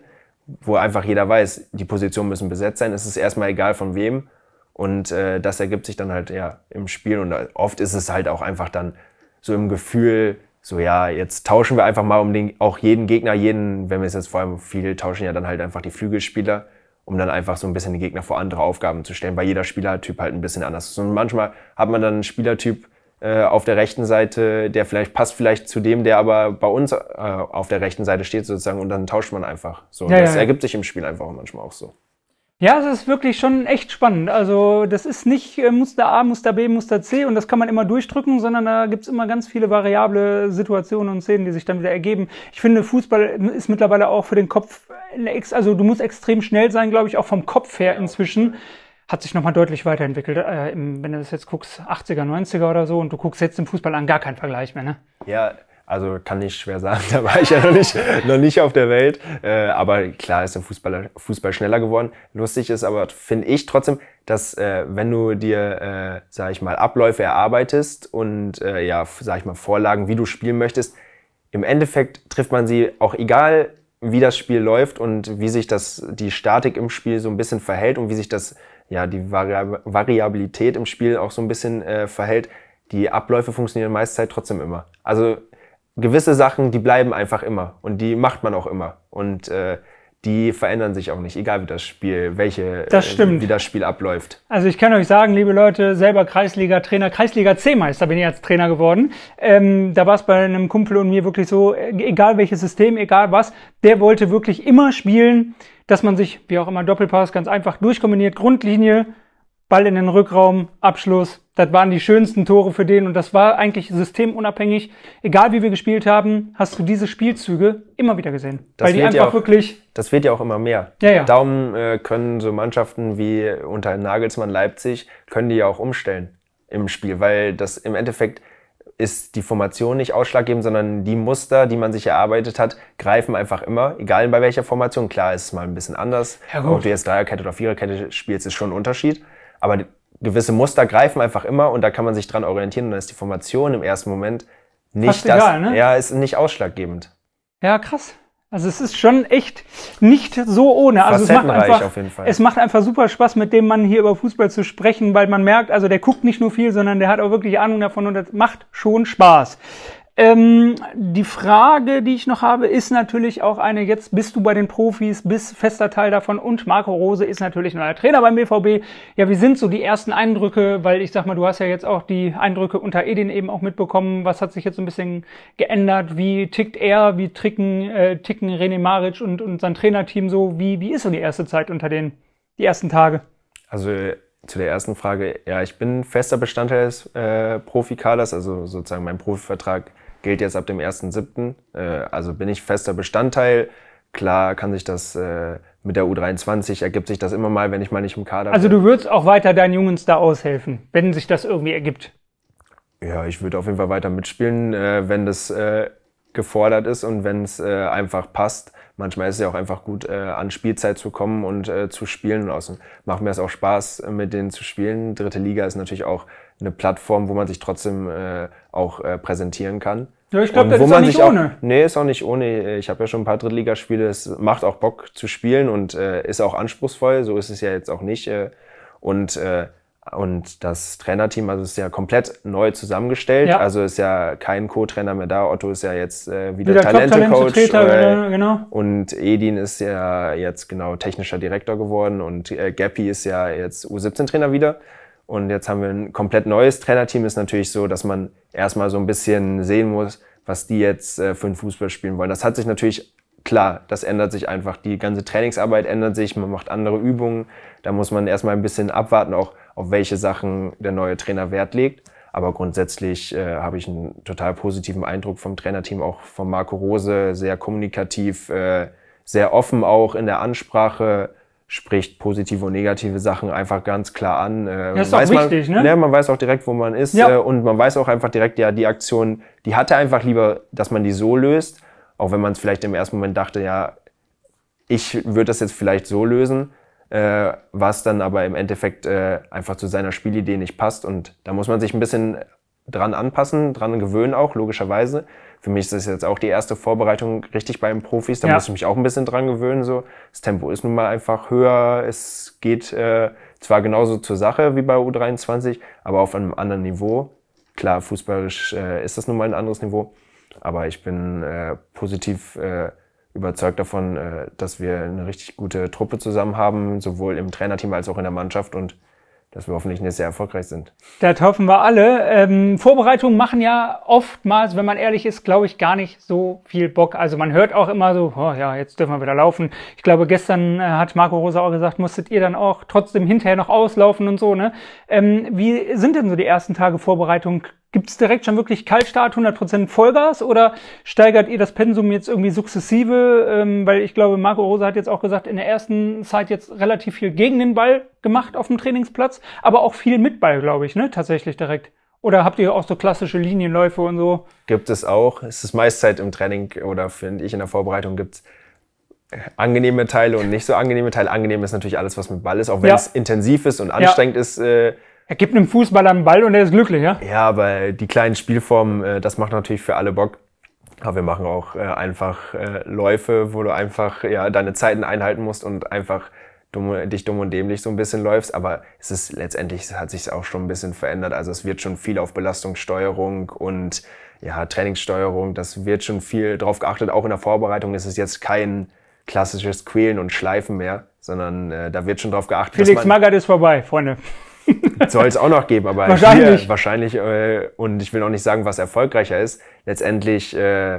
wo einfach jeder weiß, die Positionen müssen besetzt sein. Es ist erstmal egal von wem. Und äh, das ergibt sich dann halt ja im Spiel. Und äh, oft ist es halt auch einfach dann so im Gefühl, so, ja, jetzt tauschen wir einfach mal um den, auch jeden Gegner, jeden, wenn wir es jetzt vor allem viel tauschen, ja dann halt einfach die Flügelspieler, um dann einfach so ein bisschen den Gegner vor andere Aufgaben zu stellen, weil jeder Spielertyp halt ein bisschen anders ist. Und manchmal hat man dann einen Spielertyp, äh, auf der rechten Seite, der vielleicht passt vielleicht zu dem, der aber bei uns äh, auf der rechten Seite steht sozusagen und dann tauscht man einfach. So, ja, das ja, ja. ergibt sich im Spiel einfach manchmal auch so. Ja, es ist wirklich schon echt spannend. Also das ist nicht äh, Muster A, Muster B, Muster C und das kann man immer durchdrücken, sondern da gibt es immer ganz viele variable Situationen und Szenen, die sich dann wieder ergeben. Ich finde, Fußball ist mittlerweile auch für den Kopf, äh, also du musst extrem schnell sein, glaube ich, auch vom Kopf her inzwischen. Hat sich nochmal deutlich weiterentwickelt. Äh, wenn du das jetzt guckst, 80er, 90er oder so und du guckst jetzt im Fußball an, gar keinen Vergleich mehr, ne? Ja, also kann ich schwer sagen, da war ich ja noch nicht, noch nicht auf der Welt. Äh, aber klar ist der Fußball, Fußball schneller geworden. Lustig ist aber, finde ich trotzdem, dass äh, wenn du dir, äh, sag ich mal, Abläufe erarbeitest und äh, ja, sag ich mal, Vorlagen, wie du spielen möchtest, im Endeffekt trifft man sie auch egal, wie das Spiel läuft und wie sich das, die Statik im Spiel so ein bisschen verhält und wie sich das, ja, die Vari Variabilität im Spiel auch so ein bisschen äh, verhält die Abläufe funktionieren meistens halt trotzdem immer. Also gewisse Sachen, die bleiben einfach immer und die macht man auch immer. Und äh, die verändern sich auch nicht, egal wie das Spiel, welche, das äh, wie das Spiel abläuft. Also ich kann euch sagen, liebe Leute, selber Kreisliga-Trainer, Kreisliga-C-Meister bin ich als Trainer geworden. Ähm, da war es bei einem Kumpel und mir wirklich so, äh, egal welches System, egal was, der wollte wirklich immer spielen, dass man sich, wie auch immer, Doppelpass ganz einfach durchkombiniert, Grundlinie, Ball in den Rückraum, Abschluss. Das waren die schönsten Tore für den und das war eigentlich systemunabhängig. Egal wie wir gespielt haben, hast du diese Spielzüge immer wieder gesehen. Das weil die einfach ja auch, wirklich. Das wird ja auch immer mehr. Ja, ja. Darum äh, können so Mannschaften wie unter Nagelsmann Leipzig, können die ja auch umstellen im Spiel, weil das im Endeffekt ist die Formation nicht ausschlaggebend, sondern die Muster, die man sich erarbeitet hat, greifen einfach immer, egal bei welcher Formation. Klar ist es mal ein bisschen anders. Ja, Ob du jetzt Dreierkette oder Viererkette spielst, ist schon ein Unterschied. Aber gewisse Muster greifen einfach immer und da kann man sich dran orientieren und dann ist die Formation im ersten Moment nicht Fast das, egal, ne? ja, ist nicht ausschlaggebend. Ja, krass. Also es ist schon echt nicht so ohne. Also es macht einfach, auf jeden Fall. Es macht einfach super Spaß, mit dem Mann hier über Fußball zu sprechen, weil man merkt, also der guckt nicht nur viel, sondern der hat auch wirklich Ahnung davon und das macht schon Spaß. Ähm, die Frage, die ich noch habe, ist natürlich auch eine, jetzt bist du bei den Profis, bist fester Teil davon und Marco Rose ist natürlich neuer Trainer beim BVB. Ja, wie sind so die ersten Eindrücke, weil ich sag mal, du hast ja jetzt auch die Eindrücke unter Edin eben auch mitbekommen. Was hat sich jetzt so ein bisschen geändert? Wie tickt er? Wie tricken, äh, ticken René Maric und, und sein Trainerteam so? Wie, wie ist so die erste Zeit unter den, die ersten Tage? Also zu der ersten Frage, ja, ich bin fester Bestandteil des äh, Profikaders, also sozusagen mein Profivertrag gilt jetzt ab dem 1.7. Äh, also bin ich fester Bestandteil. Klar kann sich das äh, mit der U23 ergibt sich das immer mal, wenn ich mal nicht im Kader also bin. Also du würdest auch weiter deinen Jungs da aushelfen, wenn sich das irgendwie ergibt. Ja, ich würde auf jeden Fall weiter mitspielen, äh, wenn das äh, gefordert ist und wenn es äh, einfach passt. Manchmal ist es ja auch einfach gut, äh, an Spielzeit zu kommen und äh, zu spielen. Und außen macht mir es auch Spaß, mit denen zu spielen. Dritte Liga ist natürlich auch eine Plattform, wo man sich trotzdem äh, auch äh, präsentieren kann. Ja, ich glaube, das ist auch nicht ohne. Auch, nee, ist auch nicht ohne. Ich habe ja schon ein paar Drittligaspiele. Es macht auch Bock zu spielen und äh, ist auch anspruchsvoll. So ist es ja jetzt auch nicht. Äh. Und, äh, und das Trainerteam, also ist ja komplett neu zusammengestellt. Ja. Also ist ja kein Co-Trainer mehr da. Otto ist ja jetzt äh, wieder, wieder Talente-Coach. Äh, genau, genau. Und Edin ist ja jetzt genau technischer Direktor geworden und äh, Gappi ist ja jetzt U17-Trainer wieder. Und jetzt haben wir ein komplett neues Trainerteam. Ist natürlich so, dass man erstmal so ein bisschen sehen muss, was die jetzt äh, für einen Fußball spielen wollen. Das hat sich natürlich klar, das ändert sich einfach. Die ganze Trainingsarbeit ändert sich, man macht andere Übungen. Da muss man erstmal ein bisschen abwarten, auch auf welche Sachen der neue Trainer Wert legt. Aber grundsätzlich äh, habe ich einen total positiven Eindruck vom Trainerteam, auch von Marco Rose, sehr kommunikativ, äh, sehr offen auch in der Ansprache, spricht positive und negative Sachen einfach ganz klar an. Äh, das ist weiß auch wichtig, man, ne? Ja, man weiß auch direkt, wo man ist ja. äh, und man weiß auch einfach direkt, ja, die Aktion, die hatte einfach lieber, dass man die so löst, auch wenn man es vielleicht im ersten Moment dachte, ja, ich würde das jetzt vielleicht so lösen, äh, was dann aber im Endeffekt äh, einfach zu seiner Spielidee nicht passt und da muss man sich ein bisschen dran anpassen, dran gewöhnen auch, logischerweise. Für mich ist das jetzt auch die erste Vorbereitung richtig beim Profis, da ja. muss ich mich auch ein bisschen dran gewöhnen. So. Das Tempo ist nun mal einfach höher, es geht äh, zwar genauso zur Sache wie bei U23, aber auf einem anderen Niveau. Klar, fußballisch äh, ist das nun mal ein anderes Niveau, aber ich bin äh, positiv äh, überzeugt davon, äh, dass wir eine richtig gute Truppe zusammen haben, sowohl im Trainerteam als auch in der Mannschaft und dass wir hoffentlich nicht sehr erfolgreich sind. Das hoffen wir alle. Ähm, Vorbereitungen machen ja oftmals, wenn man ehrlich ist, glaube ich, gar nicht so viel Bock. Also man hört auch immer so, oh ja, jetzt dürfen wir wieder laufen. Ich glaube, gestern äh, hat Marco Rosa auch gesagt, musstet ihr dann auch trotzdem hinterher noch auslaufen und so. Ne? Ähm, wie sind denn so die ersten Tage Vorbereitung? Gibt es direkt schon wirklich Kaltstart, 100% Vollgas oder steigert ihr das Pensum jetzt irgendwie sukzessive? Ähm, weil ich glaube, Marco Rosa hat jetzt auch gesagt, in der ersten Zeit jetzt relativ viel gegen den Ball gemacht auf dem Trainingsplatz, aber auch viel mit Ball, glaube ich, ne? tatsächlich direkt. Oder habt ihr auch so klassische Linienläufe und so? Gibt es auch. Es ist meist halt im Training oder finde ich in der Vorbereitung gibt es angenehme Teile und nicht so angenehme Teile. Angenehm ist natürlich alles, was mit Ball ist, auch wenn ja. es intensiv ist und anstrengend ja. ist. Äh, er gibt einem Fußballer einen Ball und er ist glücklich, ja? Ja, aber die kleinen Spielformen, äh, das macht natürlich für alle Bock. Aber wir machen auch äh, einfach äh, Läufe, wo du einfach ja, deine Zeiten einhalten musst und einfach dumm, dich dumm und dämlich so ein bisschen läufst. Aber es ist letztendlich hat sich auch schon ein bisschen verändert. Also es wird schon viel auf Belastungssteuerung und ja, Trainingssteuerung, das wird schon viel drauf geachtet. Auch in der Vorbereitung ist es jetzt kein klassisches Quälen und Schleifen mehr, sondern äh, da wird schon drauf geachtet. Felix Magath ist vorbei, Freunde. Soll es auch noch geben, aber wahrscheinlich. Hier, wahrscheinlich äh, und ich will auch nicht sagen, was erfolgreicher ist. Letztendlich äh,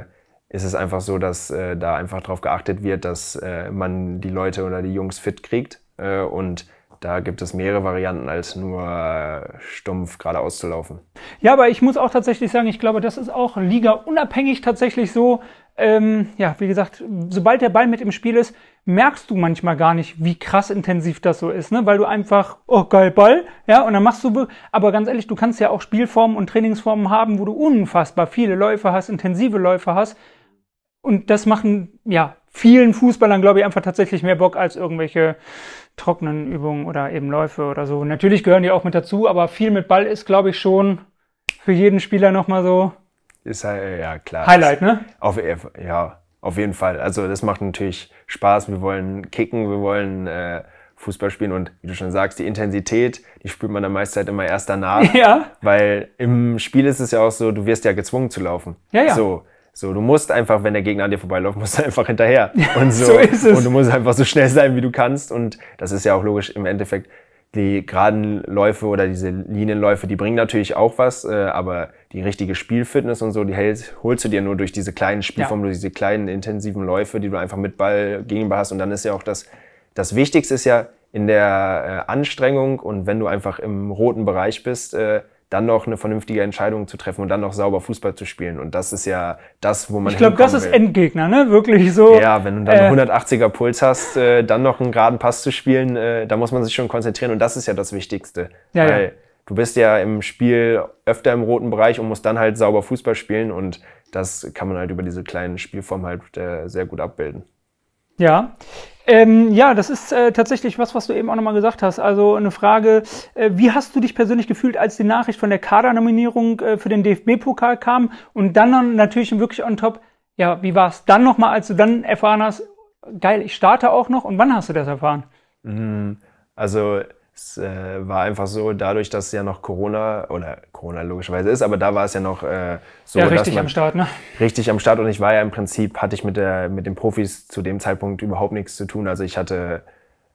ist es einfach so, dass äh, da einfach darauf geachtet wird, dass äh, man die Leute oder die Jungs fit kriegt äh, und da gibt es mehrere Varianten, als nur äh, stumpf geradeaus zu laufen. Ja, aber ich muss auch tatsächlich sagen, ich glaube, das ist auch Liga unabhängig tatsächlich so. Ähm, ja, wie gesagt, sobald der Ball mit im Spiel ist, merkst du manchmal gar nicht, wie krass intensiv das so ist, ne? Weil du einfach, oh geil, Ball, ja, und dann machst du, aber ganz ehrlich, du kannst ja auch Spielformen und Trainingsformen haben, wo du unfassbar viele Läufe hast, intensive Läufe hast. Und das machen, ja, vielen Fußballern, glaube ich, einfach tatsächlich mehr Bock als irgendwelche trockenen Übungen oder eben Läufe oder so. Natürlich gehören die auch mit dazu, aber viel mit Ball ist, glaube ich, schon für jeden Spieler nochmal so. Ist halt, ja klar. Highlight, ne? Auf, ja, auf jeden Fall. Also das macht natürlich Spaß. Wir wollen kicken, wir wollen äh, Fußball spielen und wie du schon sagst, die Intensität, die spürt man dann meistens halt immer erst danach. Ja. Weil im Spiel ist es ja auch so, du wirst ja gezwungen zu laufen. Ja, ja. So. So, du musst einfach, wenn der Gegner an dir vorbeiläuft, musst du einfach hinterher. Und so, so ist es. Und du musst einfach so schnell sein, wie du kannst. Und das ist ja auch logisch im Endeffekt. Die geraden Läufe oder diese Linienläufe, die bringen natürlich auch was, äh, aber die richtige Spielfitness und so, die hält, holst du dir nur durch diese kleinen Spielformen, ja. durch diese kleinen intensiven Läufe, die du einfach mit Ball gegenüber hast. Und dann ist ja auch das, das Wichtigste ist ja in der äh, Anstrengung und wenn du einfach im roten Bereich bist, äh, dann noch eine vernünftige Entscheidung zu treffen und dann noch sauber Fußball zu spielen. Und das ist ja das, wo man. Ich glaube, das ist will. Endgegner, ne? Wirklich so. Ja, wenn du dann äh, 180er Puls hast, äh, dann noch einen geraden Pass zu spielen, äh, da muss man sich schon konzentrieren. Und das ist ja das Wichtigste. Ja, weil ja. du bist ja im Spiel öfter im roten Bereich und musst dann halt sauber Fußball spielen. Und das kann man halt über diese kleinen Spielformen halt äh, sehr gut abbilden. Ja. Ähm, ja, das ist äh, tatsächlich was, was du eben auch nochmal gesagt hast. Also eine Frage, äh, wie hast du dich persönlich gefühlt, als die Nachricht von der Kadernominierung äh, für den DFB-Pokal kam? Und dann natürlich wirklich on top, ja, wie war es dann nochmal, als du dann erfahren hast, geil, ich starte auch noch und wann hast du das erfahren? Mhm. Also es äh, war einfach so, dadurch, dass ja noch Corona, oder Corona logischerweise ist, aber da war es ja noch äh, so. Ja, richtig am Start, ne? Richtig am Start und ich war ja im Prinzip, hatte ich mit, der, mit den Profis zu dem Zeitpunkt überhaupt nichts zu tun. Also ich hatte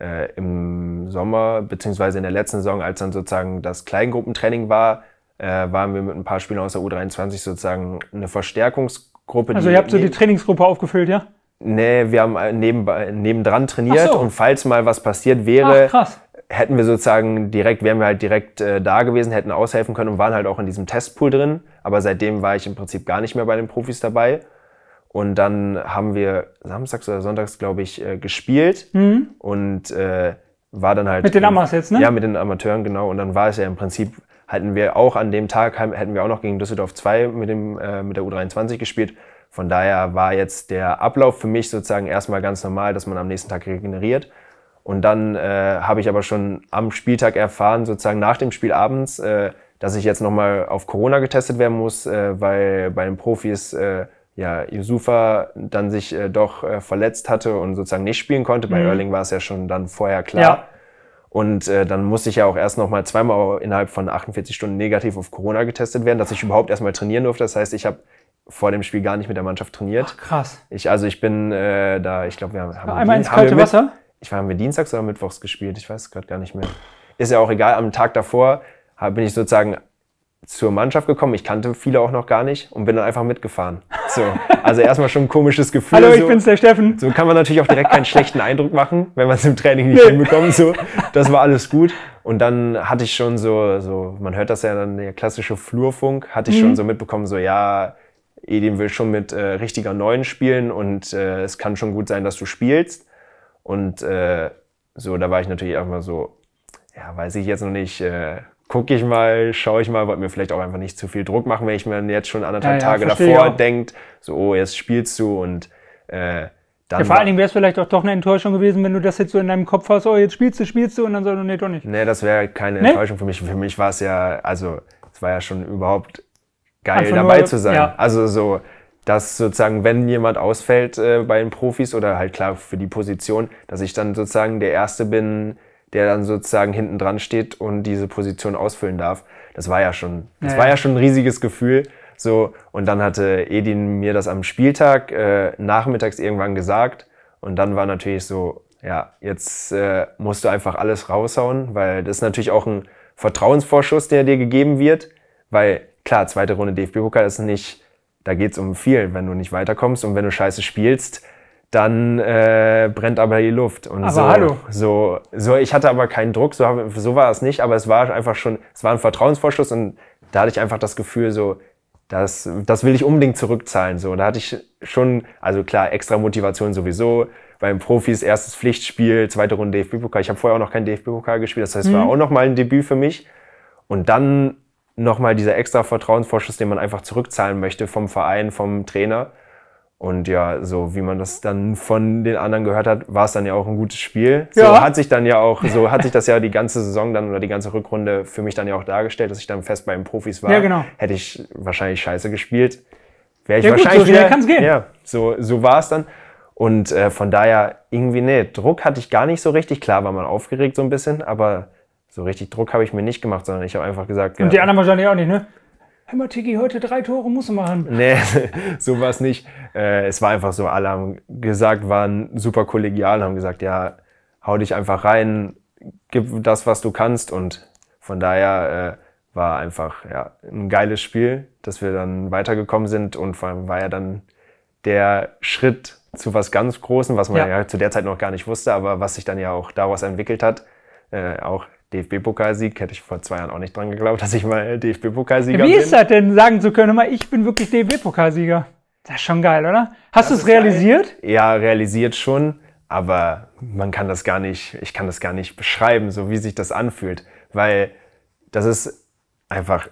äh, im Sommer, beziehungsweise in der letzten Saison, als dann sozusagen das Kleingruppentraining war, äh, waren wir mit ein paar Spielern aus der U23 sozusagen eine Verstärkungsgruppe. Also ihr habt so die Trainingsgruppe aufgefüllt, ja? Nee, wir haben äh, nebenbei, äh, nebendran trainiert so. und falls mal was passiert wäre, Ach, hätten wir sozusagen direkt, wären wir halt direkt äh, da gewesen, hätten aushelfen können und waren halt auch in diesem Testpool drin. Aber seitdem war ich im Prinzip gar nicht mehr bei den Profis dabei. Und dann haben wir samstags oder sonntags, glaube ich, äh, gespielt mhm. und äh, war dann halt. Mit den Amateuren jetzt, ne? Ja, mit den Amateuren, genau. Und dann war es ja im Prinzip, hatten wir auch an dem Tag, hätten wir auch noch gegen Düsseldorf 2 mit, dem, äh, mit der U23 gespielt. Von daher war jetzt der Ablauf für mich sozusagen erstmal ganz normal, dass man am nächsten Tag regeneriert. Und dann äh, habe ich aber schon am Spieltag erfahren, sozusagen nach dem Spiel abends, äh, dass ich jetzt nochmal auf Corona getestet werden muss, äh, weil bei den Profis äh, ja Yusufa dann sich äh, doch äh, verletzt hatte und sozusagen nicht spielen konnte. Bei mhm. Erling war es ja schon dann vorher klar. Ja. Und äh, dann musste ich ja auch erst nochmal zweimal innerhalb von 48 Stunden negativ auf Corona getestet werden, dass ich überhaupt erstmal trainieren durfte. Das heißt, ich habe vor dem Spiel gar nicht mit der Mannschaft trainiert. Ach, krass. Ich, also ich bin äh, da, ich glaube, wir haben, haben einmal ins kalte Wasser ich war, haben wir dienstags oder mittwochs gespielt? Ich weiß es gerade gar nicht mehr. Ist ja auch egal. Am Tag davor bin ich sozusagen zur Mannschaft gekommen. Ich kannte viele auch noch gar nicht und bin dann einfach mitgefahren. So, also erstmal schon ein komisches Gefühl. Hallo, ich so. bin's, der Steffen. So kann man natürlich auch direkt keinen schlechten Eindruck machen, wenn man es im Training nicht nee. hinbekommt. So, das war alles gut. Und dann hatte ich schon so, so, man hört das ja dann der klassische Flurfunk, hatte ich mhm. schon so mitbekommen, so ja, Edin will schon mit äh, richtiger Neuen spielen und äh, es kann schon gut sein, dass du spielst. Und äh, so, da war ich natürlich auch mal so, ja, weiß ich jetzt noch nicht, äh, gucke ich mal, schaue ich mal, wollte mir vielleicht auch einfach nicht zu viel Druck machen, wenn ich mir jetzt schon anderthalb ja, Tage davor denkt, so, oh, jetzt spielst du und äh, dann. Ja, vor allen Dingen wäre es vielleicht auch doch eine Enttäuschung gewesen, wenn du das jetzt so in deinem Kopf hast, oh, jetzt spielst du, spielst du und dann so, nee, doch nicht. Nee, das wäre keine nee? Enttäuschung für mich. Für mich war es ja, also, es war ja schon überhaupt geil, dabei nur, zu sein. Also so, dass sozusagen, wenn jemand ausfällt äh, bei den Profis oder halt klar für die Position, dass ich dann sozusagen der Erste bin, der dann sozusagen hinten dran steht und diese Position ausfüllen darf. Das war ja schon, das ja, war ja schon ein riesiges Gefühl. So, und dann hatte Edin mir das am Spieltag äh, nachmittags irgendwann gesagt. Und dann war natürlich so, ja, jetzt äh, musst du einfach alles raushauen, weil das ist natürlich auch ein Vertrauensvorschuss, der dir gegeben wird. Weil klar, zweite Runde DFB-Pokal ist nicht da geht es um viel, wenn du nicht weiterkommst und wenn du scheiße spielst, dann äh, brennt aber die Luft. Und aber so, hallo. So, so, ich hatte aber keinen Druck, so, so war es nicht, aber es war einfach schon, es war ein Vertrauensvorschuss und da hatte ich einfach das Gefühl, so, das, das will ich unbedingt zurückzahlen. So, da hatte ich schon, also klar, extra Motivation sowieso. Beim Profis erstes Pflichtspiel, zweite Runde DFB-Pokal. Ich habe vorher auch noch keinen DFB-Pokal gespielt, das heißt, es mhm. war auch noch mal ein Debüt für mich. Und dann nochmal dieser extra Vertrauensvorschuss, den man einfach zurückzahlen möchte vom Verein, vom Trainer. Und ja, so wie man das dann von den anderen gehört hat, war es dann ja auch ein gutes Spiel. Ja. So hat sich dann ja auch, so hat sich das ja die ganze Saison dann oder die ganze Rückrunde für mich dann ja auch dargestellt, dass ich dann fest bei den Profis war. Ja, genau. Hätte ich wahrscheinlich scheiße gespielt. Wäre ich ja, wahrscheinlich gut, so wieder. gehen. Ja, so, so war es dann. Und äh, von daher irgendwie, nee, Druck hatte ich gar nicht so richtig. Klar war man aufgeregt so ein bisschen, aber so richtig Druck habe ich mir nicht gemacht, sondern ich habe einfach gesagt. Und die anderen wahrscheinlich auch nicht, ne? Hör mal, Tiki, heute drei Tore musst du machen. Nee, so war es nicht. Äh, es war einfach so, alle haben gesagt, waren super kollegial, haben gesagt, ja, hau dich einfach rein, gib das, was du kannst. Und von daher äh, war einfach ja, ein geiles Spiel, dass wir dann weitergekommen sind. Und vor allem war ja dann der Schritt zu was ganz Großen, was man ja. ja zu der Zeit noch gar nicht wusste, aber was sich dann ja auch daraus entwickelt hat. Äh, auch DFB-Pokalsieg, hätte ich vor zwei Jahren auch nicht dran geglaubt, dass ich mal DFB-Pokalsieger bin. Wie ist das denn, sagen zu können, immer, ich bin wirklich DFB-Pokalsieger? Das ist schon geil, oder? Hast du es realisiert? Geil. Ja, realisiert schon, aber man kann das gar nicht, ich kann das gar nicht beschreiben, so wie sich das anfühlt, weil das ist einfach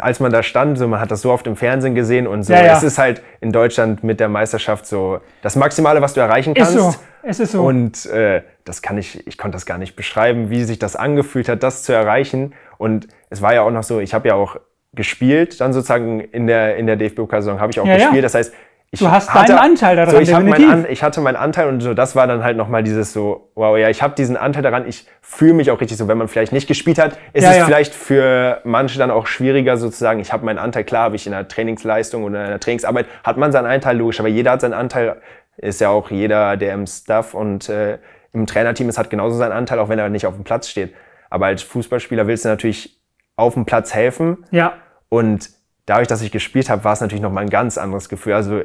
als man da stand, so, man hat das so oft im Fernsehen gesehen und so. Ja, ja. Es ist halt in Deutschland mit der Meisterschaft so das Maximale, was du erreichen kannst. So. Es ist so. Und äh, das kann ich, ich konnte das gar nicht beschreiben, wie sich das angefühlt hat, das zu erreichen. Und es war ja auch noch so, ich habe ja auch gespielt, dann sozusagen in der, in der dfb saison habe ich auch ja, gespielt. Ja. Das heißt, ich du hast hatte, deinen Anteil daran. So, ich, mein, ich, hatte meinen Anteil und so, das war dann halt nochmal dieses so, wow, ja, ich habe diesen Anteil daran, ich fühle mich auch richtig so, wenn man vielleicht nicht gespielt hat, ist ja, es ja. vielleicht für manche dann auch schwieriger sozusagen, ich habe meinen Anteil, klar habe ich in der Trainingsleistung oder in der Trainingsarbeit, hat man seinen Anteil, logisch, aber jeder hat seinen Anteil ist ja auch jeder, der im Staff und äh, im Trainerteam ist, hat genauso seinen Anteil, auch wenn er nicht auf dem Platz steht. Aber als Fußballspieler willst du natürlich auf dem Platz helfen. Ja. Und dadurch, dass ich gespielt habe, war es natürlich nochmal ein ganz anderes Gefühl. Also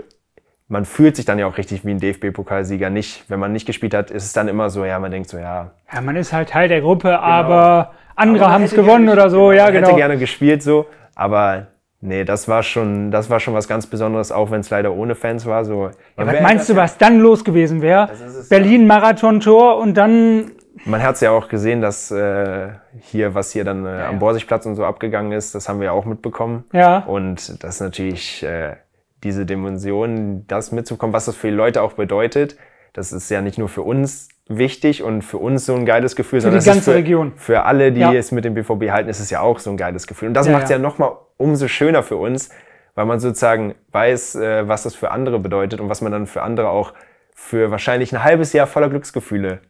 man fühlt sich dann ja auch richtig wie ein DFB-Pokalsieger. Nicht, wenn man nicht gespielt hat, ist es dann immer so, ja, man denkt so, ja. Ja, man ist halt Teil der Gruppe, genau. aber andere haben es gewonnen oder so, genau, ja, genau. hätte gerne gespielt so, aber Nee, das war schon, das war schon was ganz Besonderes, auch wenn es leider ohne Fans war. So, ja, was meinst du, was dann los gewesen wäre? Berlin Marathon-Tor und dann. Man hat es ja auch gesehen, dass äh, hier, was hier dann äh, ja, am Borsigplatz und so abgegangen ist, das haben wir auch mitbekommen. Ja. Und das ist natürlich äh, diese Dimension, das mitzukommen, was das für die Leute auch bedeutet. Das ist ja nicht nur für uns wichtig und für uns so ein geiles Gefühl. Für die ganze für, Region. Für alle, die ja. es mit dem BVB halten, ist es ja auch so ein geiles Gefühl. Und das ja, macht es ja, ja nochmal umso schöner für uns, weil man sozusagen weiß, äh, was das für andere bedeutet und was man dann für andere auch für wahrscheinlich ein halbes Jahr voller Glücksgefühle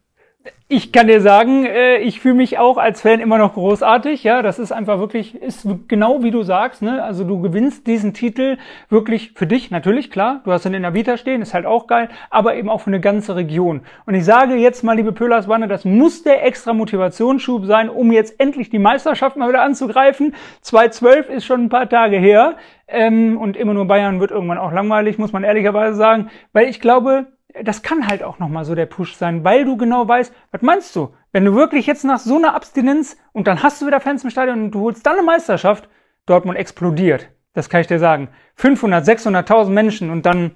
ich kann dir sagen, äh, ich fühle mich auch als Fan immer noch großartig. Ja, das ist einfach wirklich, ist genau wie du sagst. Ne? Also du gewinnst diesen Titel wirklich für dich natürlich klar. Du hast ihn in der Vita stehen, ist halt auch geil, aber eben auch für eine ganze Region. Und ich sage jetzt mal, liebe Pöllerswanne, das muss der extra Motivationsschub sein, um jetzt endlich die Meisterschaft mal wieder anzugreifen. 212 ist schon ein paar Tage her ähm, und immer nur Bayern wird irgendwann auch langweilig, muss man ehrlicherweise sagen, weil ich glaube das kann halt auch nochmal so der Push sein, weil du genau weißt, was meinst du? Wenn du wirklich jetzt nach so einer Abstinenz und dann hast du wieder Fans im Stadion und du holst dann eine Meisterschaft, Dortmund explodiert. Das kann ich dir sagen. 500, 600.000 Menschen und dann,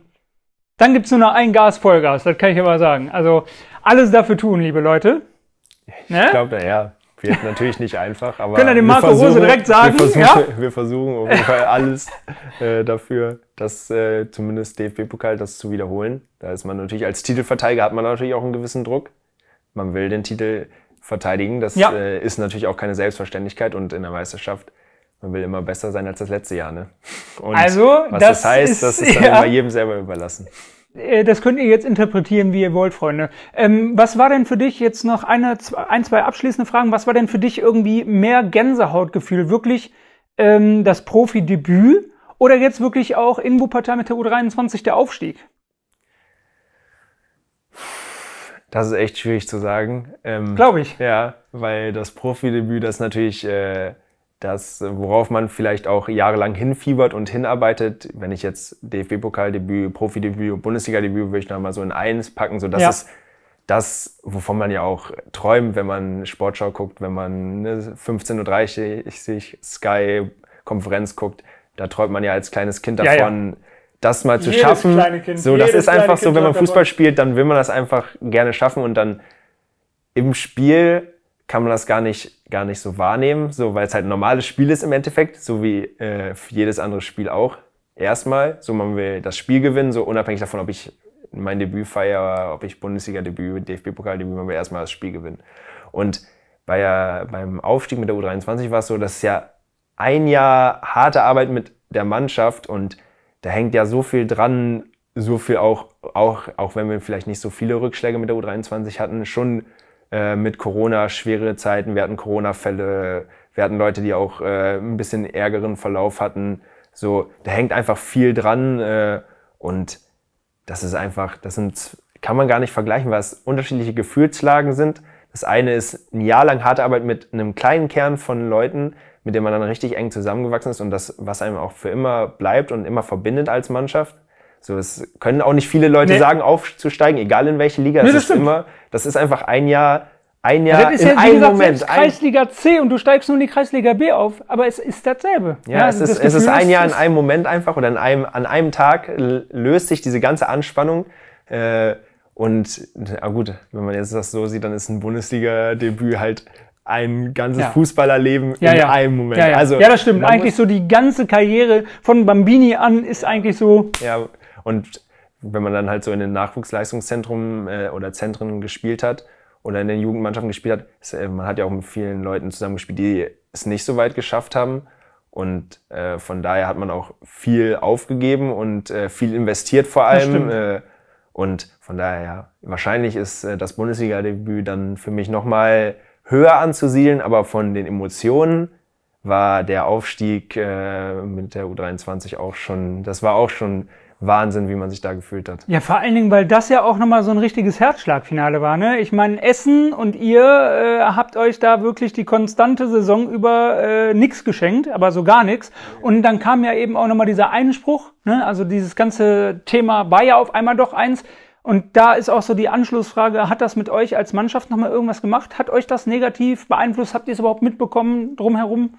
dann gibt's nur noch ein Gas Vollgas. Das kann ich aber sagen. Also alles dafür tun, liebe Leute. Ich ne? glaube, ja. Wird natürlich nicht einfach, aber. Können wir dem Marco Rose direkt sagen? Wir versuchen, ja? wir versuchen auf jeden Fall alles äh, dafür, das äh, zumindest DFB-Pokal das zu wiederholen. Da ist man natürlich, als Titelverteidiger hat man natürlich auch einen gewissen Druck. Man will den Titel verteidigen. Das ja. äh, ist natürlich auch keine Selbstverständlichkeit und in der Meisterschaft man will immer besser sein als das letzte Jahr. Ne? Und also, was das, das heißt, ist, das ist dann ja. bei jedem selber überlassen. Äh, das könnt ihr jetzt interpretieren, wie ihr wollt, Freunde. Ähm, was war denn für dich jetzt noch eine, zwei, ein, zwei abschließende Fragen? Was war denn für dich irgendwie mehr Gänsehautgefühl? Wirklich ähm, das Profi-Debüt oder jetzt wirklich auch in Wuppertal mit der U23 der Aufstieg? Das ist echt schwierig zu sagen. Ähm, Glaube ich. Ja, weil das Profi-Debüt, das natürlich äh, das, worauf man vielleicht auch jahrelang hinfiebert und hinarbeitet, wenn ich jetzt DFB-Pokaldebüt, Profidebüt, Bundesliga-Debüt, würde ich noch mal so in eins packen, so dass ja. es das, wovon man ja auch träumt, wenn man Sportschau guckt, wenn man ne, 15.30 Uhr Sky-Konferenz guckt, da träumt man ja als kleines Kind davon, ja, ja. das mal zu jedes schaffen. Kind, so, das ist einfach kind so, wenn man Fußball davon. spielt, dann will man das einfach gerne schaffen und dann im Spiel kann man das gar nicht, gar nicht so wahrnehmen, so, weil es halt ein normales Spiel ist im Endeffekt, so wie äh, jedes andere Spiel auch. Erstmal, so man will das Spiel gewinnen, so unabhängig davon, ob ich mein Debüt feiere, ob ich Bundesliga-Debüt, DFB-Pokal-Debüt, man will erstmal das Spiel gewinnen. Und bei, beim Aufstieg mit der U23 war es so, dass ja ein Jahr harte Arbeit mit der Mannschaft und da hängt ja so viel dran, so viel auch, auch, auch wenn wir vielleicht nicht so viele Rückschläge mit der U23 hatten, schon äh, mit Corona schwere Zeiten, wir hatten Corona-Fälle, wir hatten Leute, die auch äh, ein bisschen ärgeren Verlauf hatten. So, da hängt einfach viel dran äh, und das ist einfach, das sind, kann man gar nicht vergleichen, was unterschiedliche Gefühlslagen sind. Das eine ist ein Jahr lang harte Arbeit mit einem kleinen Kern von Leuten, mit dem man dann richtig eng zusammengewachsen ist und das, was einem auch für immer bleibt und immer verbindet als Mannschaft. So, es können auch nicht viele Leute nee. sagen, aufzusteigen, egal in welche Liga. Nee, das, das ist stimmt. immer, das ist einfach ein Jahr, ein Jahr das ist in ja, einem gesagt, Moment. Kreisliga C und du steigst nur in die Kreisliga B auf, aber es ist dasselbe. Ja, ja es, ist, das es ist ein Jahr in einem Moment einfach oder an einem, an einem Tag löst sich diese ganze Anspannung. Äh, und na gut, wenn man jetzt das so sieht, dann ist ein Bundesliga-Debüt halt ein ganzes ja. Fußballerleben ja, in ja. einem Moment. Ja, Also, ja das stimmt. Eigentlich so die ganze Karriere von Bambini an ist eigentlich so. Ja, und wenn man dann halt so in den Nachwuchsleistungszentrum äh, oder Zentren gespielt hat oder in den Jugendmannschaften gespielt hat, ist, äh, man hat ja auch mit vielen Leuten zusammengespielt, die es nicht so weit geschafft haben. Und äh, von daher hat man auch viel aufgegeben und äh, viel investiert vor allem. Äh, und von daher, ja, wahrscheinlich ist äh, das Bundesliga-Debüt dann für mich nochmal höher anzusiedeln, aber von den Emotionen war der Aufstieg mit der U23 auch schon, das war auch schon Wahnsinn, wie man sich da gefühlt hat. Ja, vor allen Dingen, weil das ja auch nochmal so ein richtiges Herzschlagfinale war. Ne? Ich meine, Essen und ihr äh, habt euch da wirklich die konstante Saison über äh, nichts geschenkt, aber so gar nichts. Und dann kam ja eben auch nochmal dieser Einspruch, ne? also dieses ganze Thema war ja auf einmal doch eins. Und da ist auch so die Anschlussfrage, hat das mit euch als Mannschaft nochmal irgendwas gemacht? Hat euch das negativ beeinflusst? Habt ihr es überhaupt mitbekommen drumherum?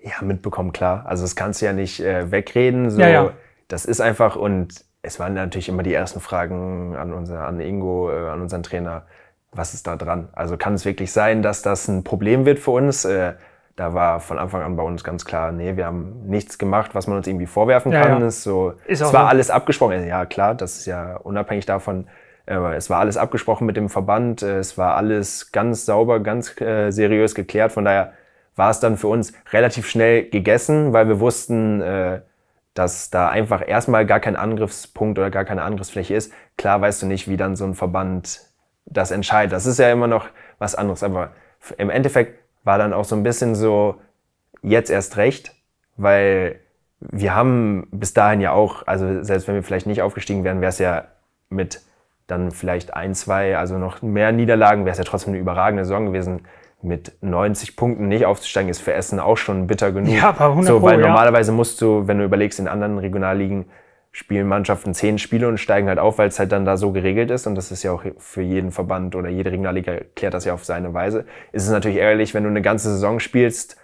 Ja, mitbekommen, klar. Also das kannst du ja nicht äh, wegreden. So. Ja, ja das ist einfach und es waren natürlich immer die ersten Fragen an, unser, an Ingo, äh, an unseren Trainer, was ist da dran? Also kann es wirklich sein, dass das ein Problem wird für uns? Äh, da war von Anfang an bei uns ganz klar, nee, wir haben nichts gemacht, was man uns irgendwie vorwerfen ja, kann. Ja. Ist so, ist es war so. alles abgesprochen. Ja, klar, das ist ja unabhängig davon. Äh, es war alles abgesprochen mit dem Verband. Äh, es war alles ganz sauber, ganz äh, seriös geklärt. Von daher war es dann für uns relativ schnell gegessen, weil wir wussten, äh, dass da einfach erstmal gar kein Angriffspunkt oder gar keine Angriffsfläche ist. Klar weißt du nicht, wie dann so ein Verband das entscheidet. Das ist ja immer noch was anderes. Aber im Endeffekt war dann auch so ein bisschen so, jetzt erst recht, weil wir haben bis dahin ja auch, also selbst wenn wir vielleicht nicht aufgestiegen wären, wäre es ja mit dann vielleicht ein, zwei, also noch mehr Niederlagen, wäre es ja trotzdem eine überragende Saison gewesen mit 90 Punkten nicht aufzusteigen, ist für Essen auch schon bitter genug. Ja, paar 100 So, weil Pro, normalerweise ja. musst du, wenn du überlegst, in anderen Regionalligen spielen Mannschaften zehn Spiele und steigen halt auf, weil es halt dann da so geregelt ist. Und das ist ja auch für jeden Verband oder jede Regionalliga klärt das ja auf seine Weise. Ist es natürlich ehrlich, wenn du eine ganze Saison spielst,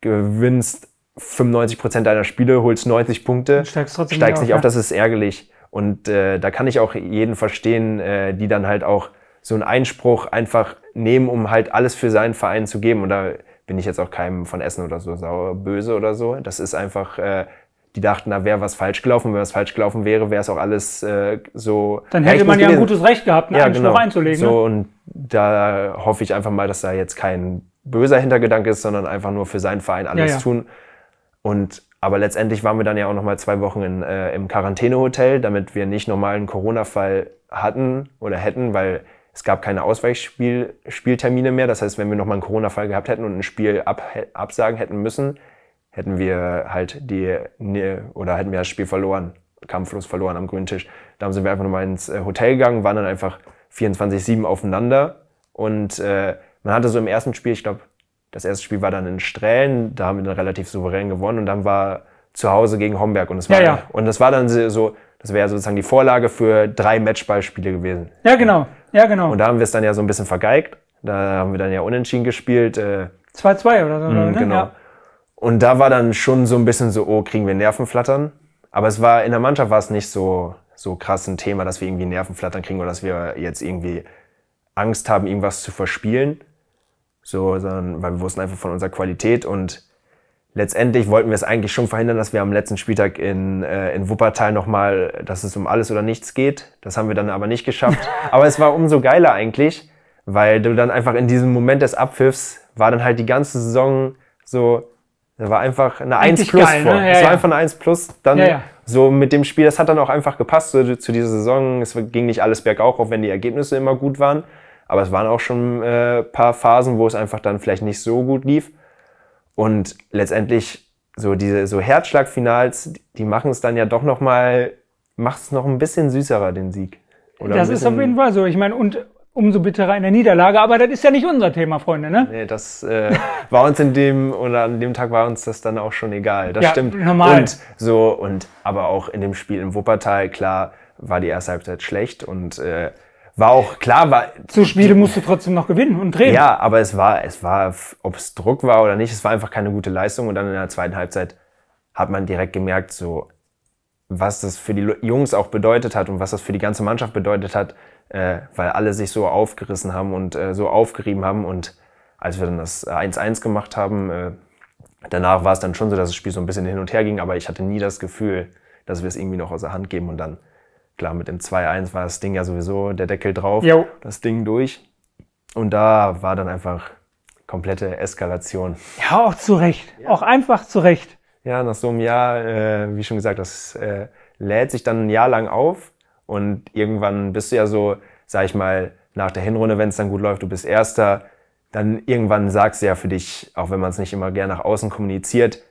gewinnst 95 Prozent deiner Spiele, holst 90 Punkte, und steigst, steigst nicht auf, auf, das ist ärgerlich. Und äh, da kann ich auch jeden verstehen, äh, die dann halt auch so einen Einspruch einfach nehmen, um halt alles für seinen Verein zu geben. Und da bin ich jetzt auch keinem von Essen oder so sauer böse oder so. Das ist einfach, äh, die dachten, da wäre was falsch gelaufen. Wenn was falsch gelaufen wäre, wäre es auch alles äh, so. Dann hätte man ja ein gutes Recht gehabt, einen ja, Anspruch genau. einzulegen. So, ne? und da hoffe ich einfach mal, dass da jetzt kein böser Hintergedanke ist, sondern einfach nur für seinen Verein alles ja, ja. tun. Und aber letztendlich waren wir dann ja auch noch mal zwei Wochen in, äh, im Quarantänehotel, damit wir nicht nochmal einen Corona-Fall hatten oder hätten, weil es gab keine Ausweichspieltermine mehr. Das heißt, wenn wir nochmal einen Corona-Fall gehabt hätten und ein Spiel ab, absagen hätten müssen, hätten wir halt die, ne, oder hätten wir das Spiel verloren, kampflos verloren am grünen Tisch. Da sind wir einfach nochmal ins äh, Hotel gegangen, waren dann einfach 24-7 aufeinander. Und äh, man hatte so im ersten Spiel, ich glaube, das erste Spiel war dann in Strählen, da haben wir dann relativ souverän gewonnen und dann war zu Hause gegen Homberg und es war, ja, ja. Und das war dann so, das wäre sozusagen die Vorlage für drei Matchballspiele gewesen. Ja, genau. Ja, genau. Und da haben wir es dann ja so ein bisschen vergeigt. Da haben wir dann ja unentschieden gespielt. 2-2 äh, oder so, mh, ne? Genau. Ja. Und da war dann schon so ein bisschen so, oh, kriegen wir Nervenflattern? Aber es war, in der Mannschaft war es nicht so, so krass ein Thema, dass wir irgendwie Nervenflattern kriegen oder dass wir jetzt irgendwie Angst haben, irgendwas zu verspielen. So, sondern, weil wir wussten einfach von unserer Qualität und letztendlich wollten wir es eigentlich schon verhindern, dass wir am letzten Spieltag in, äh, in Wuppertal nochmal, dass es um alles oder nichts geht. Das haben wir dann aber nicht geschafft. aber es war umso geiler eigentlich, weil du dann einfach in diesem Moment des Abpfiffs war dann halt die ganze Saison so, da war einfach eine Eigentlich 1 plus geil, ne? vor. Ne? Ja, es war ja. einfach eine 1 plus. Dann ja, so mit dem Spiel, das hat dann auch einfach gepasst so, zu dieser Saison. Es ging nicht alles bergauf, auch wenn die Ergebnisse immer gut waren. Aber es waren auch schon ein äh, paar Phasen, wo es einfach dann vielleicht nicht so gut lief. Und letztendlich so diese so Herzschlagfinals, die machen es dann ja doch noch mal, macht es noch ein bisschen süßerer den Sieg. Oder das ist auf jeden Fall so. Ich meine und umso bitterer in der Niederlage, aber das ist ja nicht unser Thema, Freunde, ne? Nee, das äh, war uns in dem oder an dem Tag war uns das dann auch schon egal. Das ja, stimmt. Normal. Und so und aber auch in dem Spiel im Wuppertal klar war die erste Halbzeit schlecht und äh, war auch klar, war. Zu Spiele musst du trotzdem noch gewinnen und drehen. Ja, aber es war, es war, ob es Druck war oder nicht, es war einfach keine gute Leistung. Und dann in der zweiten Halbzeit hat man direkt gemerkt, so, was das für die Jungs auch bedeutet hat und was das für die ganze Mannschaft bedeutet hat, äh, weil alle sich so aufgerissen haben und äh, so aufgerieben haben. Und als wir dann das 1-1 gemacht haben, äh, danach war es dann schon so, dass das Spiel so ein bisschen hin und her ging, aber ich hatte nie das Gefühl, dass wir es irgendwie noch aus der Hand geben und dann Klar, mit dem 2-1 war das Ding ja sowieso der Deckel drauf, jo. das Ding durch. Und da war dann einfach komplette Eskalation. Ja, auch zu Recht. Ja. Auch einfach zu Recht. Ja, nach so einem Jahr, äh, wie schon gesagt, das äh, lädt sich dann ein Jahr lang auf. Und irgendwann bist du ja so, sag ich mal, nach der Hinrunde, wenn es dann gut läuft, du bist Erster, dann irgendwann sagst du ja für dich, auch wenn man es nicht immer gerne nach außen kommuniziert,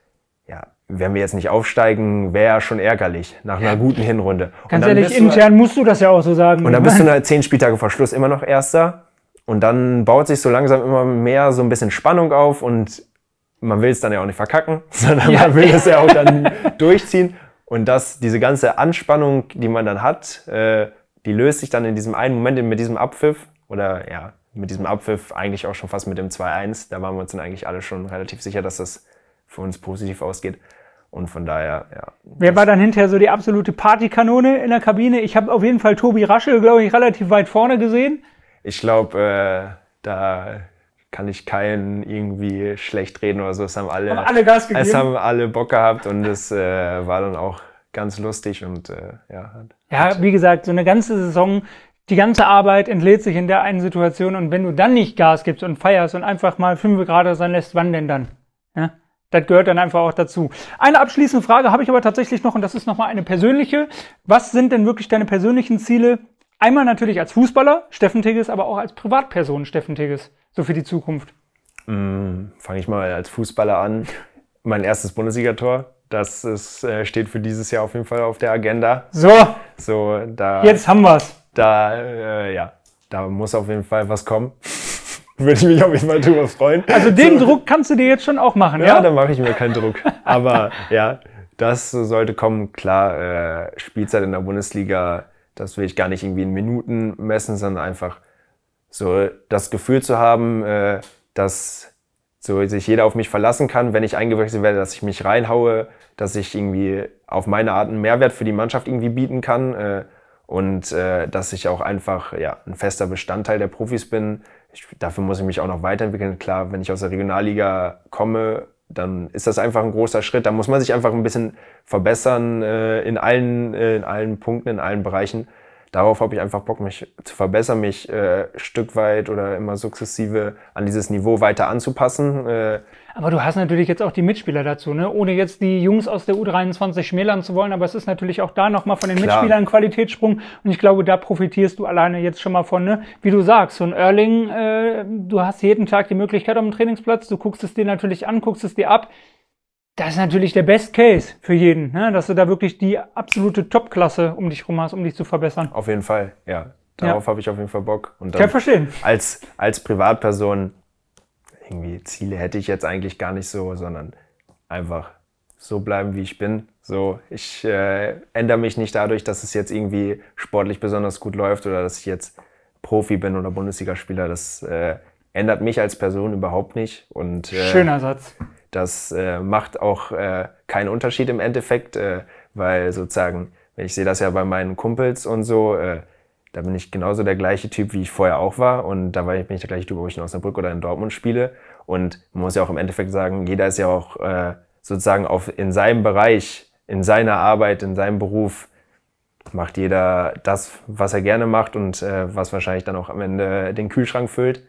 ja, wenn wir jetzt nicht aufsteigen, wäre schon ärgerlich nach einer guten Hinrunde. Ganz ehrlich, intern du, musst du das ja auch so sagen. Und dann bist du halt zehn Spieltage vor Schluss immer noch Erster. Und dann baut sich so langsam immer mehr so ein bisschen Spannung auf und man will es dann ja auch nicht verkacken, sondern ja. man will es ja auch dann durchziehen. Und dass diese ganze Anspannung, die man dann hat, äh, die löst sich dann in diesem einen Moment mit diesem Abpfiff oder ja, mit diesem Abpfiff eigentlich auch schon fast mit dem 2-1. Da waren wir uns dann eigentlich alle schon relativ sicher, dass das für uns positiv ausgeht. Und von daher, ja. Wer war dann hinterher so die absolute Partykanone in der Kabine? Ich habe auf jeden Fall Tobi Raschel, glaube ich, relativ weit vorne gesehen. Ich glaube, äh, da kann ich keinen irgendwie schlecht reden oder so. Es haben alle, haben alle Gas gegeben. Es haben alle Bock gehabt und es äh, war dann auch ganz lustig und äh, ja. Ja, äh, wie gesagt, so eine ganze Saison, die ganze Arbeit entlädt sich in der einen Situation und wenn du dann nicht Gas gibst und feierst und einfach mal fünf Grad sein lässt, wann denn dann? Ja? Das gehört dann einfach auch dazu. Eine abschließende Frage habe ich aber tatsächlich noch und das ist nochmal eine persönliche. Was sind denn wirklich deine persönlichen Ziele? Einmal natürlich als Fußballer, Steffen Tigges, aber auch als Privatperson, Steffen Tigges, so für die Zukunft. Mm, Fange ich mal als Fußballer an. Mein erstes Bundesligator, das ist, äh, steht für dieses Jahr auf jeden Fall auf der Agenda. So. So, da. Jetzt haben wir's. Da, äh, ja, da muss auf jeden Fall was kommen. Würde ich mich auf jeden Fall drüber freuen. Also den so. Druck kannst du dir jetzt schon auch machen, ja? Ja, dann mache ich mir keinen Druck. Aber ja, das sollte kommen. Klar, äh, Spielzeit in der Bundesliga, das will ich gar nicht irgendwie in Minuten messen, sondern einfach so das Gefühl zu haben, äh, dass so sich jeder auf mich verlassen kann, wenn ich eingewechselt werde, dass ich mich reinhaue, dass ich irgendwie auf meine Art einen Mehrwert für die Mannschaft irgendwie bieten kann äh, und äh, dass ich auch einfach ja, ein fester Bestandteil der Profis bin, ich, dafür muss ich mich auch noch weiterentwickeln. Klar, wenn ich aus der Regionalliga komme, dann ist das einfach ein großer Schritt. Da muss man sich einfach ein bisschen verbessern äh, in, allen, äh, in allen Punkten, in allen Bereichen darauf habe ich einfach Bock, mich zu verbessern, mich äh, Stück weit oder immer sukzessive an dieses Niveau weiter anzupassen. Äh, aber du hast natürlich jetzt auch die Mitspieler dazu, ne? ohne jetzt die Jungs aus der U23 schmälern zu wollen, aber es ist natürlich auch da nochmal von den Klar. Mitspielern ein Qualitätssprung und ich glaube, da profitierst du alleine jetzt schon mal von, ne? wie du sagst, so ein Erling, äh, du hast jeden Tag die Möglichkeit auf dem Trainingsplatz, du guckst es dir natürlich an, guckst es dir ab, das ist natürlich der Best Case für jeden, ne? dass du da wirklich die absolute Top-Klasse um dich rum hast, um dich zu verbessern. Auf jeden Fall, ja. Darauf ja. habe ich auf jeden Fall Bock. Und dann Kann verstehen. Als, als Privatperson, irgendwie Ziele hätte ich jetzt eigentlich gar nicht so, sondern einfach so bleiben, wie ich bin. So, ich äh, ändere mich nicht dadurch, dass es jetzt irgendwie sportlich besonders gut läuft oder dass ich jetzt Profi bin oder Bundesligaspieler. Das äh, ändert mich als Person überhaupt nicht. Und, äh, Schöner Satz. Das äh, macht auch äh, keinen Unterschied im Endeffekt, äh, weil sozusagen, ich sehe das ja bei meinen Kumpels und so, äh, da bin ich genauso der gleiche Typ, wie ich vorher auch war. Und da bin ich der gleiche Typ, ob ich in Osnabrück oder in Dortmund spiele. Und man muss ja auch im Endeffekt sagen, jeder ist ja auch äh, sozusagen auf, in seinem Bereich, in seiner Arbeit, in seinem Beruf, macht jeder das, was er gerne macht und äh, was wahrscheinlich dann auch am Ende den Kühlschrank füllt.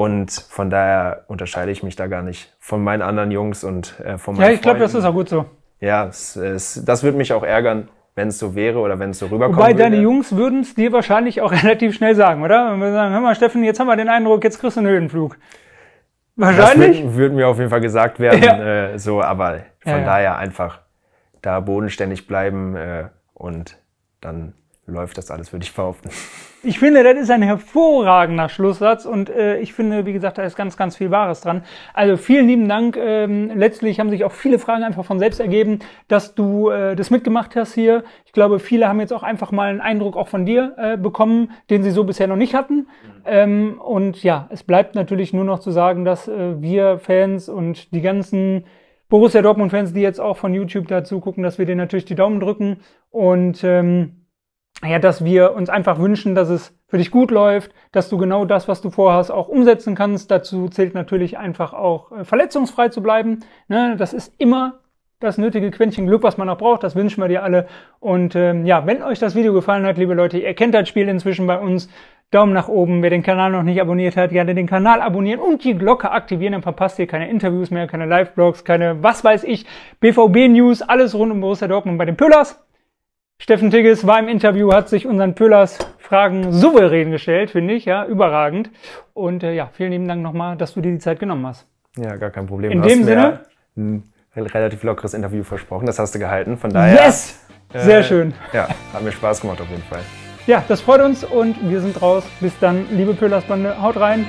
Und von daher unterscheide ich mich da gar nicht von meinen anderen Jungs und äh, von meinen Ja, ich glaube, das ist auch gut so. Ja, es, es, das würde mich auch ärgern, wenn es so wäre oder wenn es so rüberkommt. Wobei würde. deine Jungs würden es dir wahrscheinlich auch relativ schnell sagen, oder? Wenn wir sagen, hör mal, Steffen, jetzt haben wir den Eindruck, jetzt kriegst du einen Höhenflug. Wahrscheinlich. Das wird, mir auf jeden Fall gesagt werden, ja. äh, so, aber von ja, ja. daher einfach da bodenständig bleiben äh, und dann läuft das alles, würde ich behaupten. Ich finde, das ist ein hervorragender Schlusssatz und äh, ich finde, wie gesagt, da ist ganz, ganz viel Wahres dran. Also vielen lieben Dank. Ähm, letztlich haben sich auch viele Fragen einfach von selbst ergeben, dass du äh, das mitgemacht hast hier. Ich glaube, viele haben jetzt auch einfach mal einen Eindruck auch von dir äh, bekommen, den sie so bisher noch nicht hatten. Ähm, und ja, es bleibt natürlich nur noch zu sagen, dass äh, wir Fans und die ganzen Borussia Dortmund-Fans, die jetzt auch von YouTube dazu gucken, dass wir denen natürlich die Daumen drücken und ähm, ja, dass wir uns einfach wünschen, dass es für dich gut läuft, dass du genau das, was du vorhast, auch umsetzen kannst. Dazu zählt natürlich einfach auch äh, verletzungsfrei zu bleiben. Ne? Das ist immer das nötige Quäntchen Glück, was man auch braucht. Das wünschen wir dir alle. Und ähm, ja, wenn euch das Video gefallen hat, liebe Leute, ihr kennt das Spiel inzwischen bei uns. Daumen nach oben. Wer den Kanal noch nicht abonniert hat, gerne den Kanal abonnieren und die Glocke aktivieren. Dann verpasst ihr keine Interviews mehr, keine Live-Blogs, keine was weiß ich, BVB-News, alles rund um Borussia Dortmund bei den Pöllers. Steffen Tigges war im Interview, hat sich unseren Pöllers Fragen souverän gestellt, finde ich, ja, überragend. Und äh, ja, vielen lieben Dank nochmal, dass du dir die Zeit genommen hast. Ja, gar kein Problem. In du dem Sinne. Ein relativ lockeres Interview versprochen, das hast du gehalten, von daher. Yes! Äh, Sehr äh, schön. Ja, hat mir Spaß gemacht auf jeden Fall. Ja, das freut uns und wir sind raus. Bis dann, liebe Pölersbande, haut rein.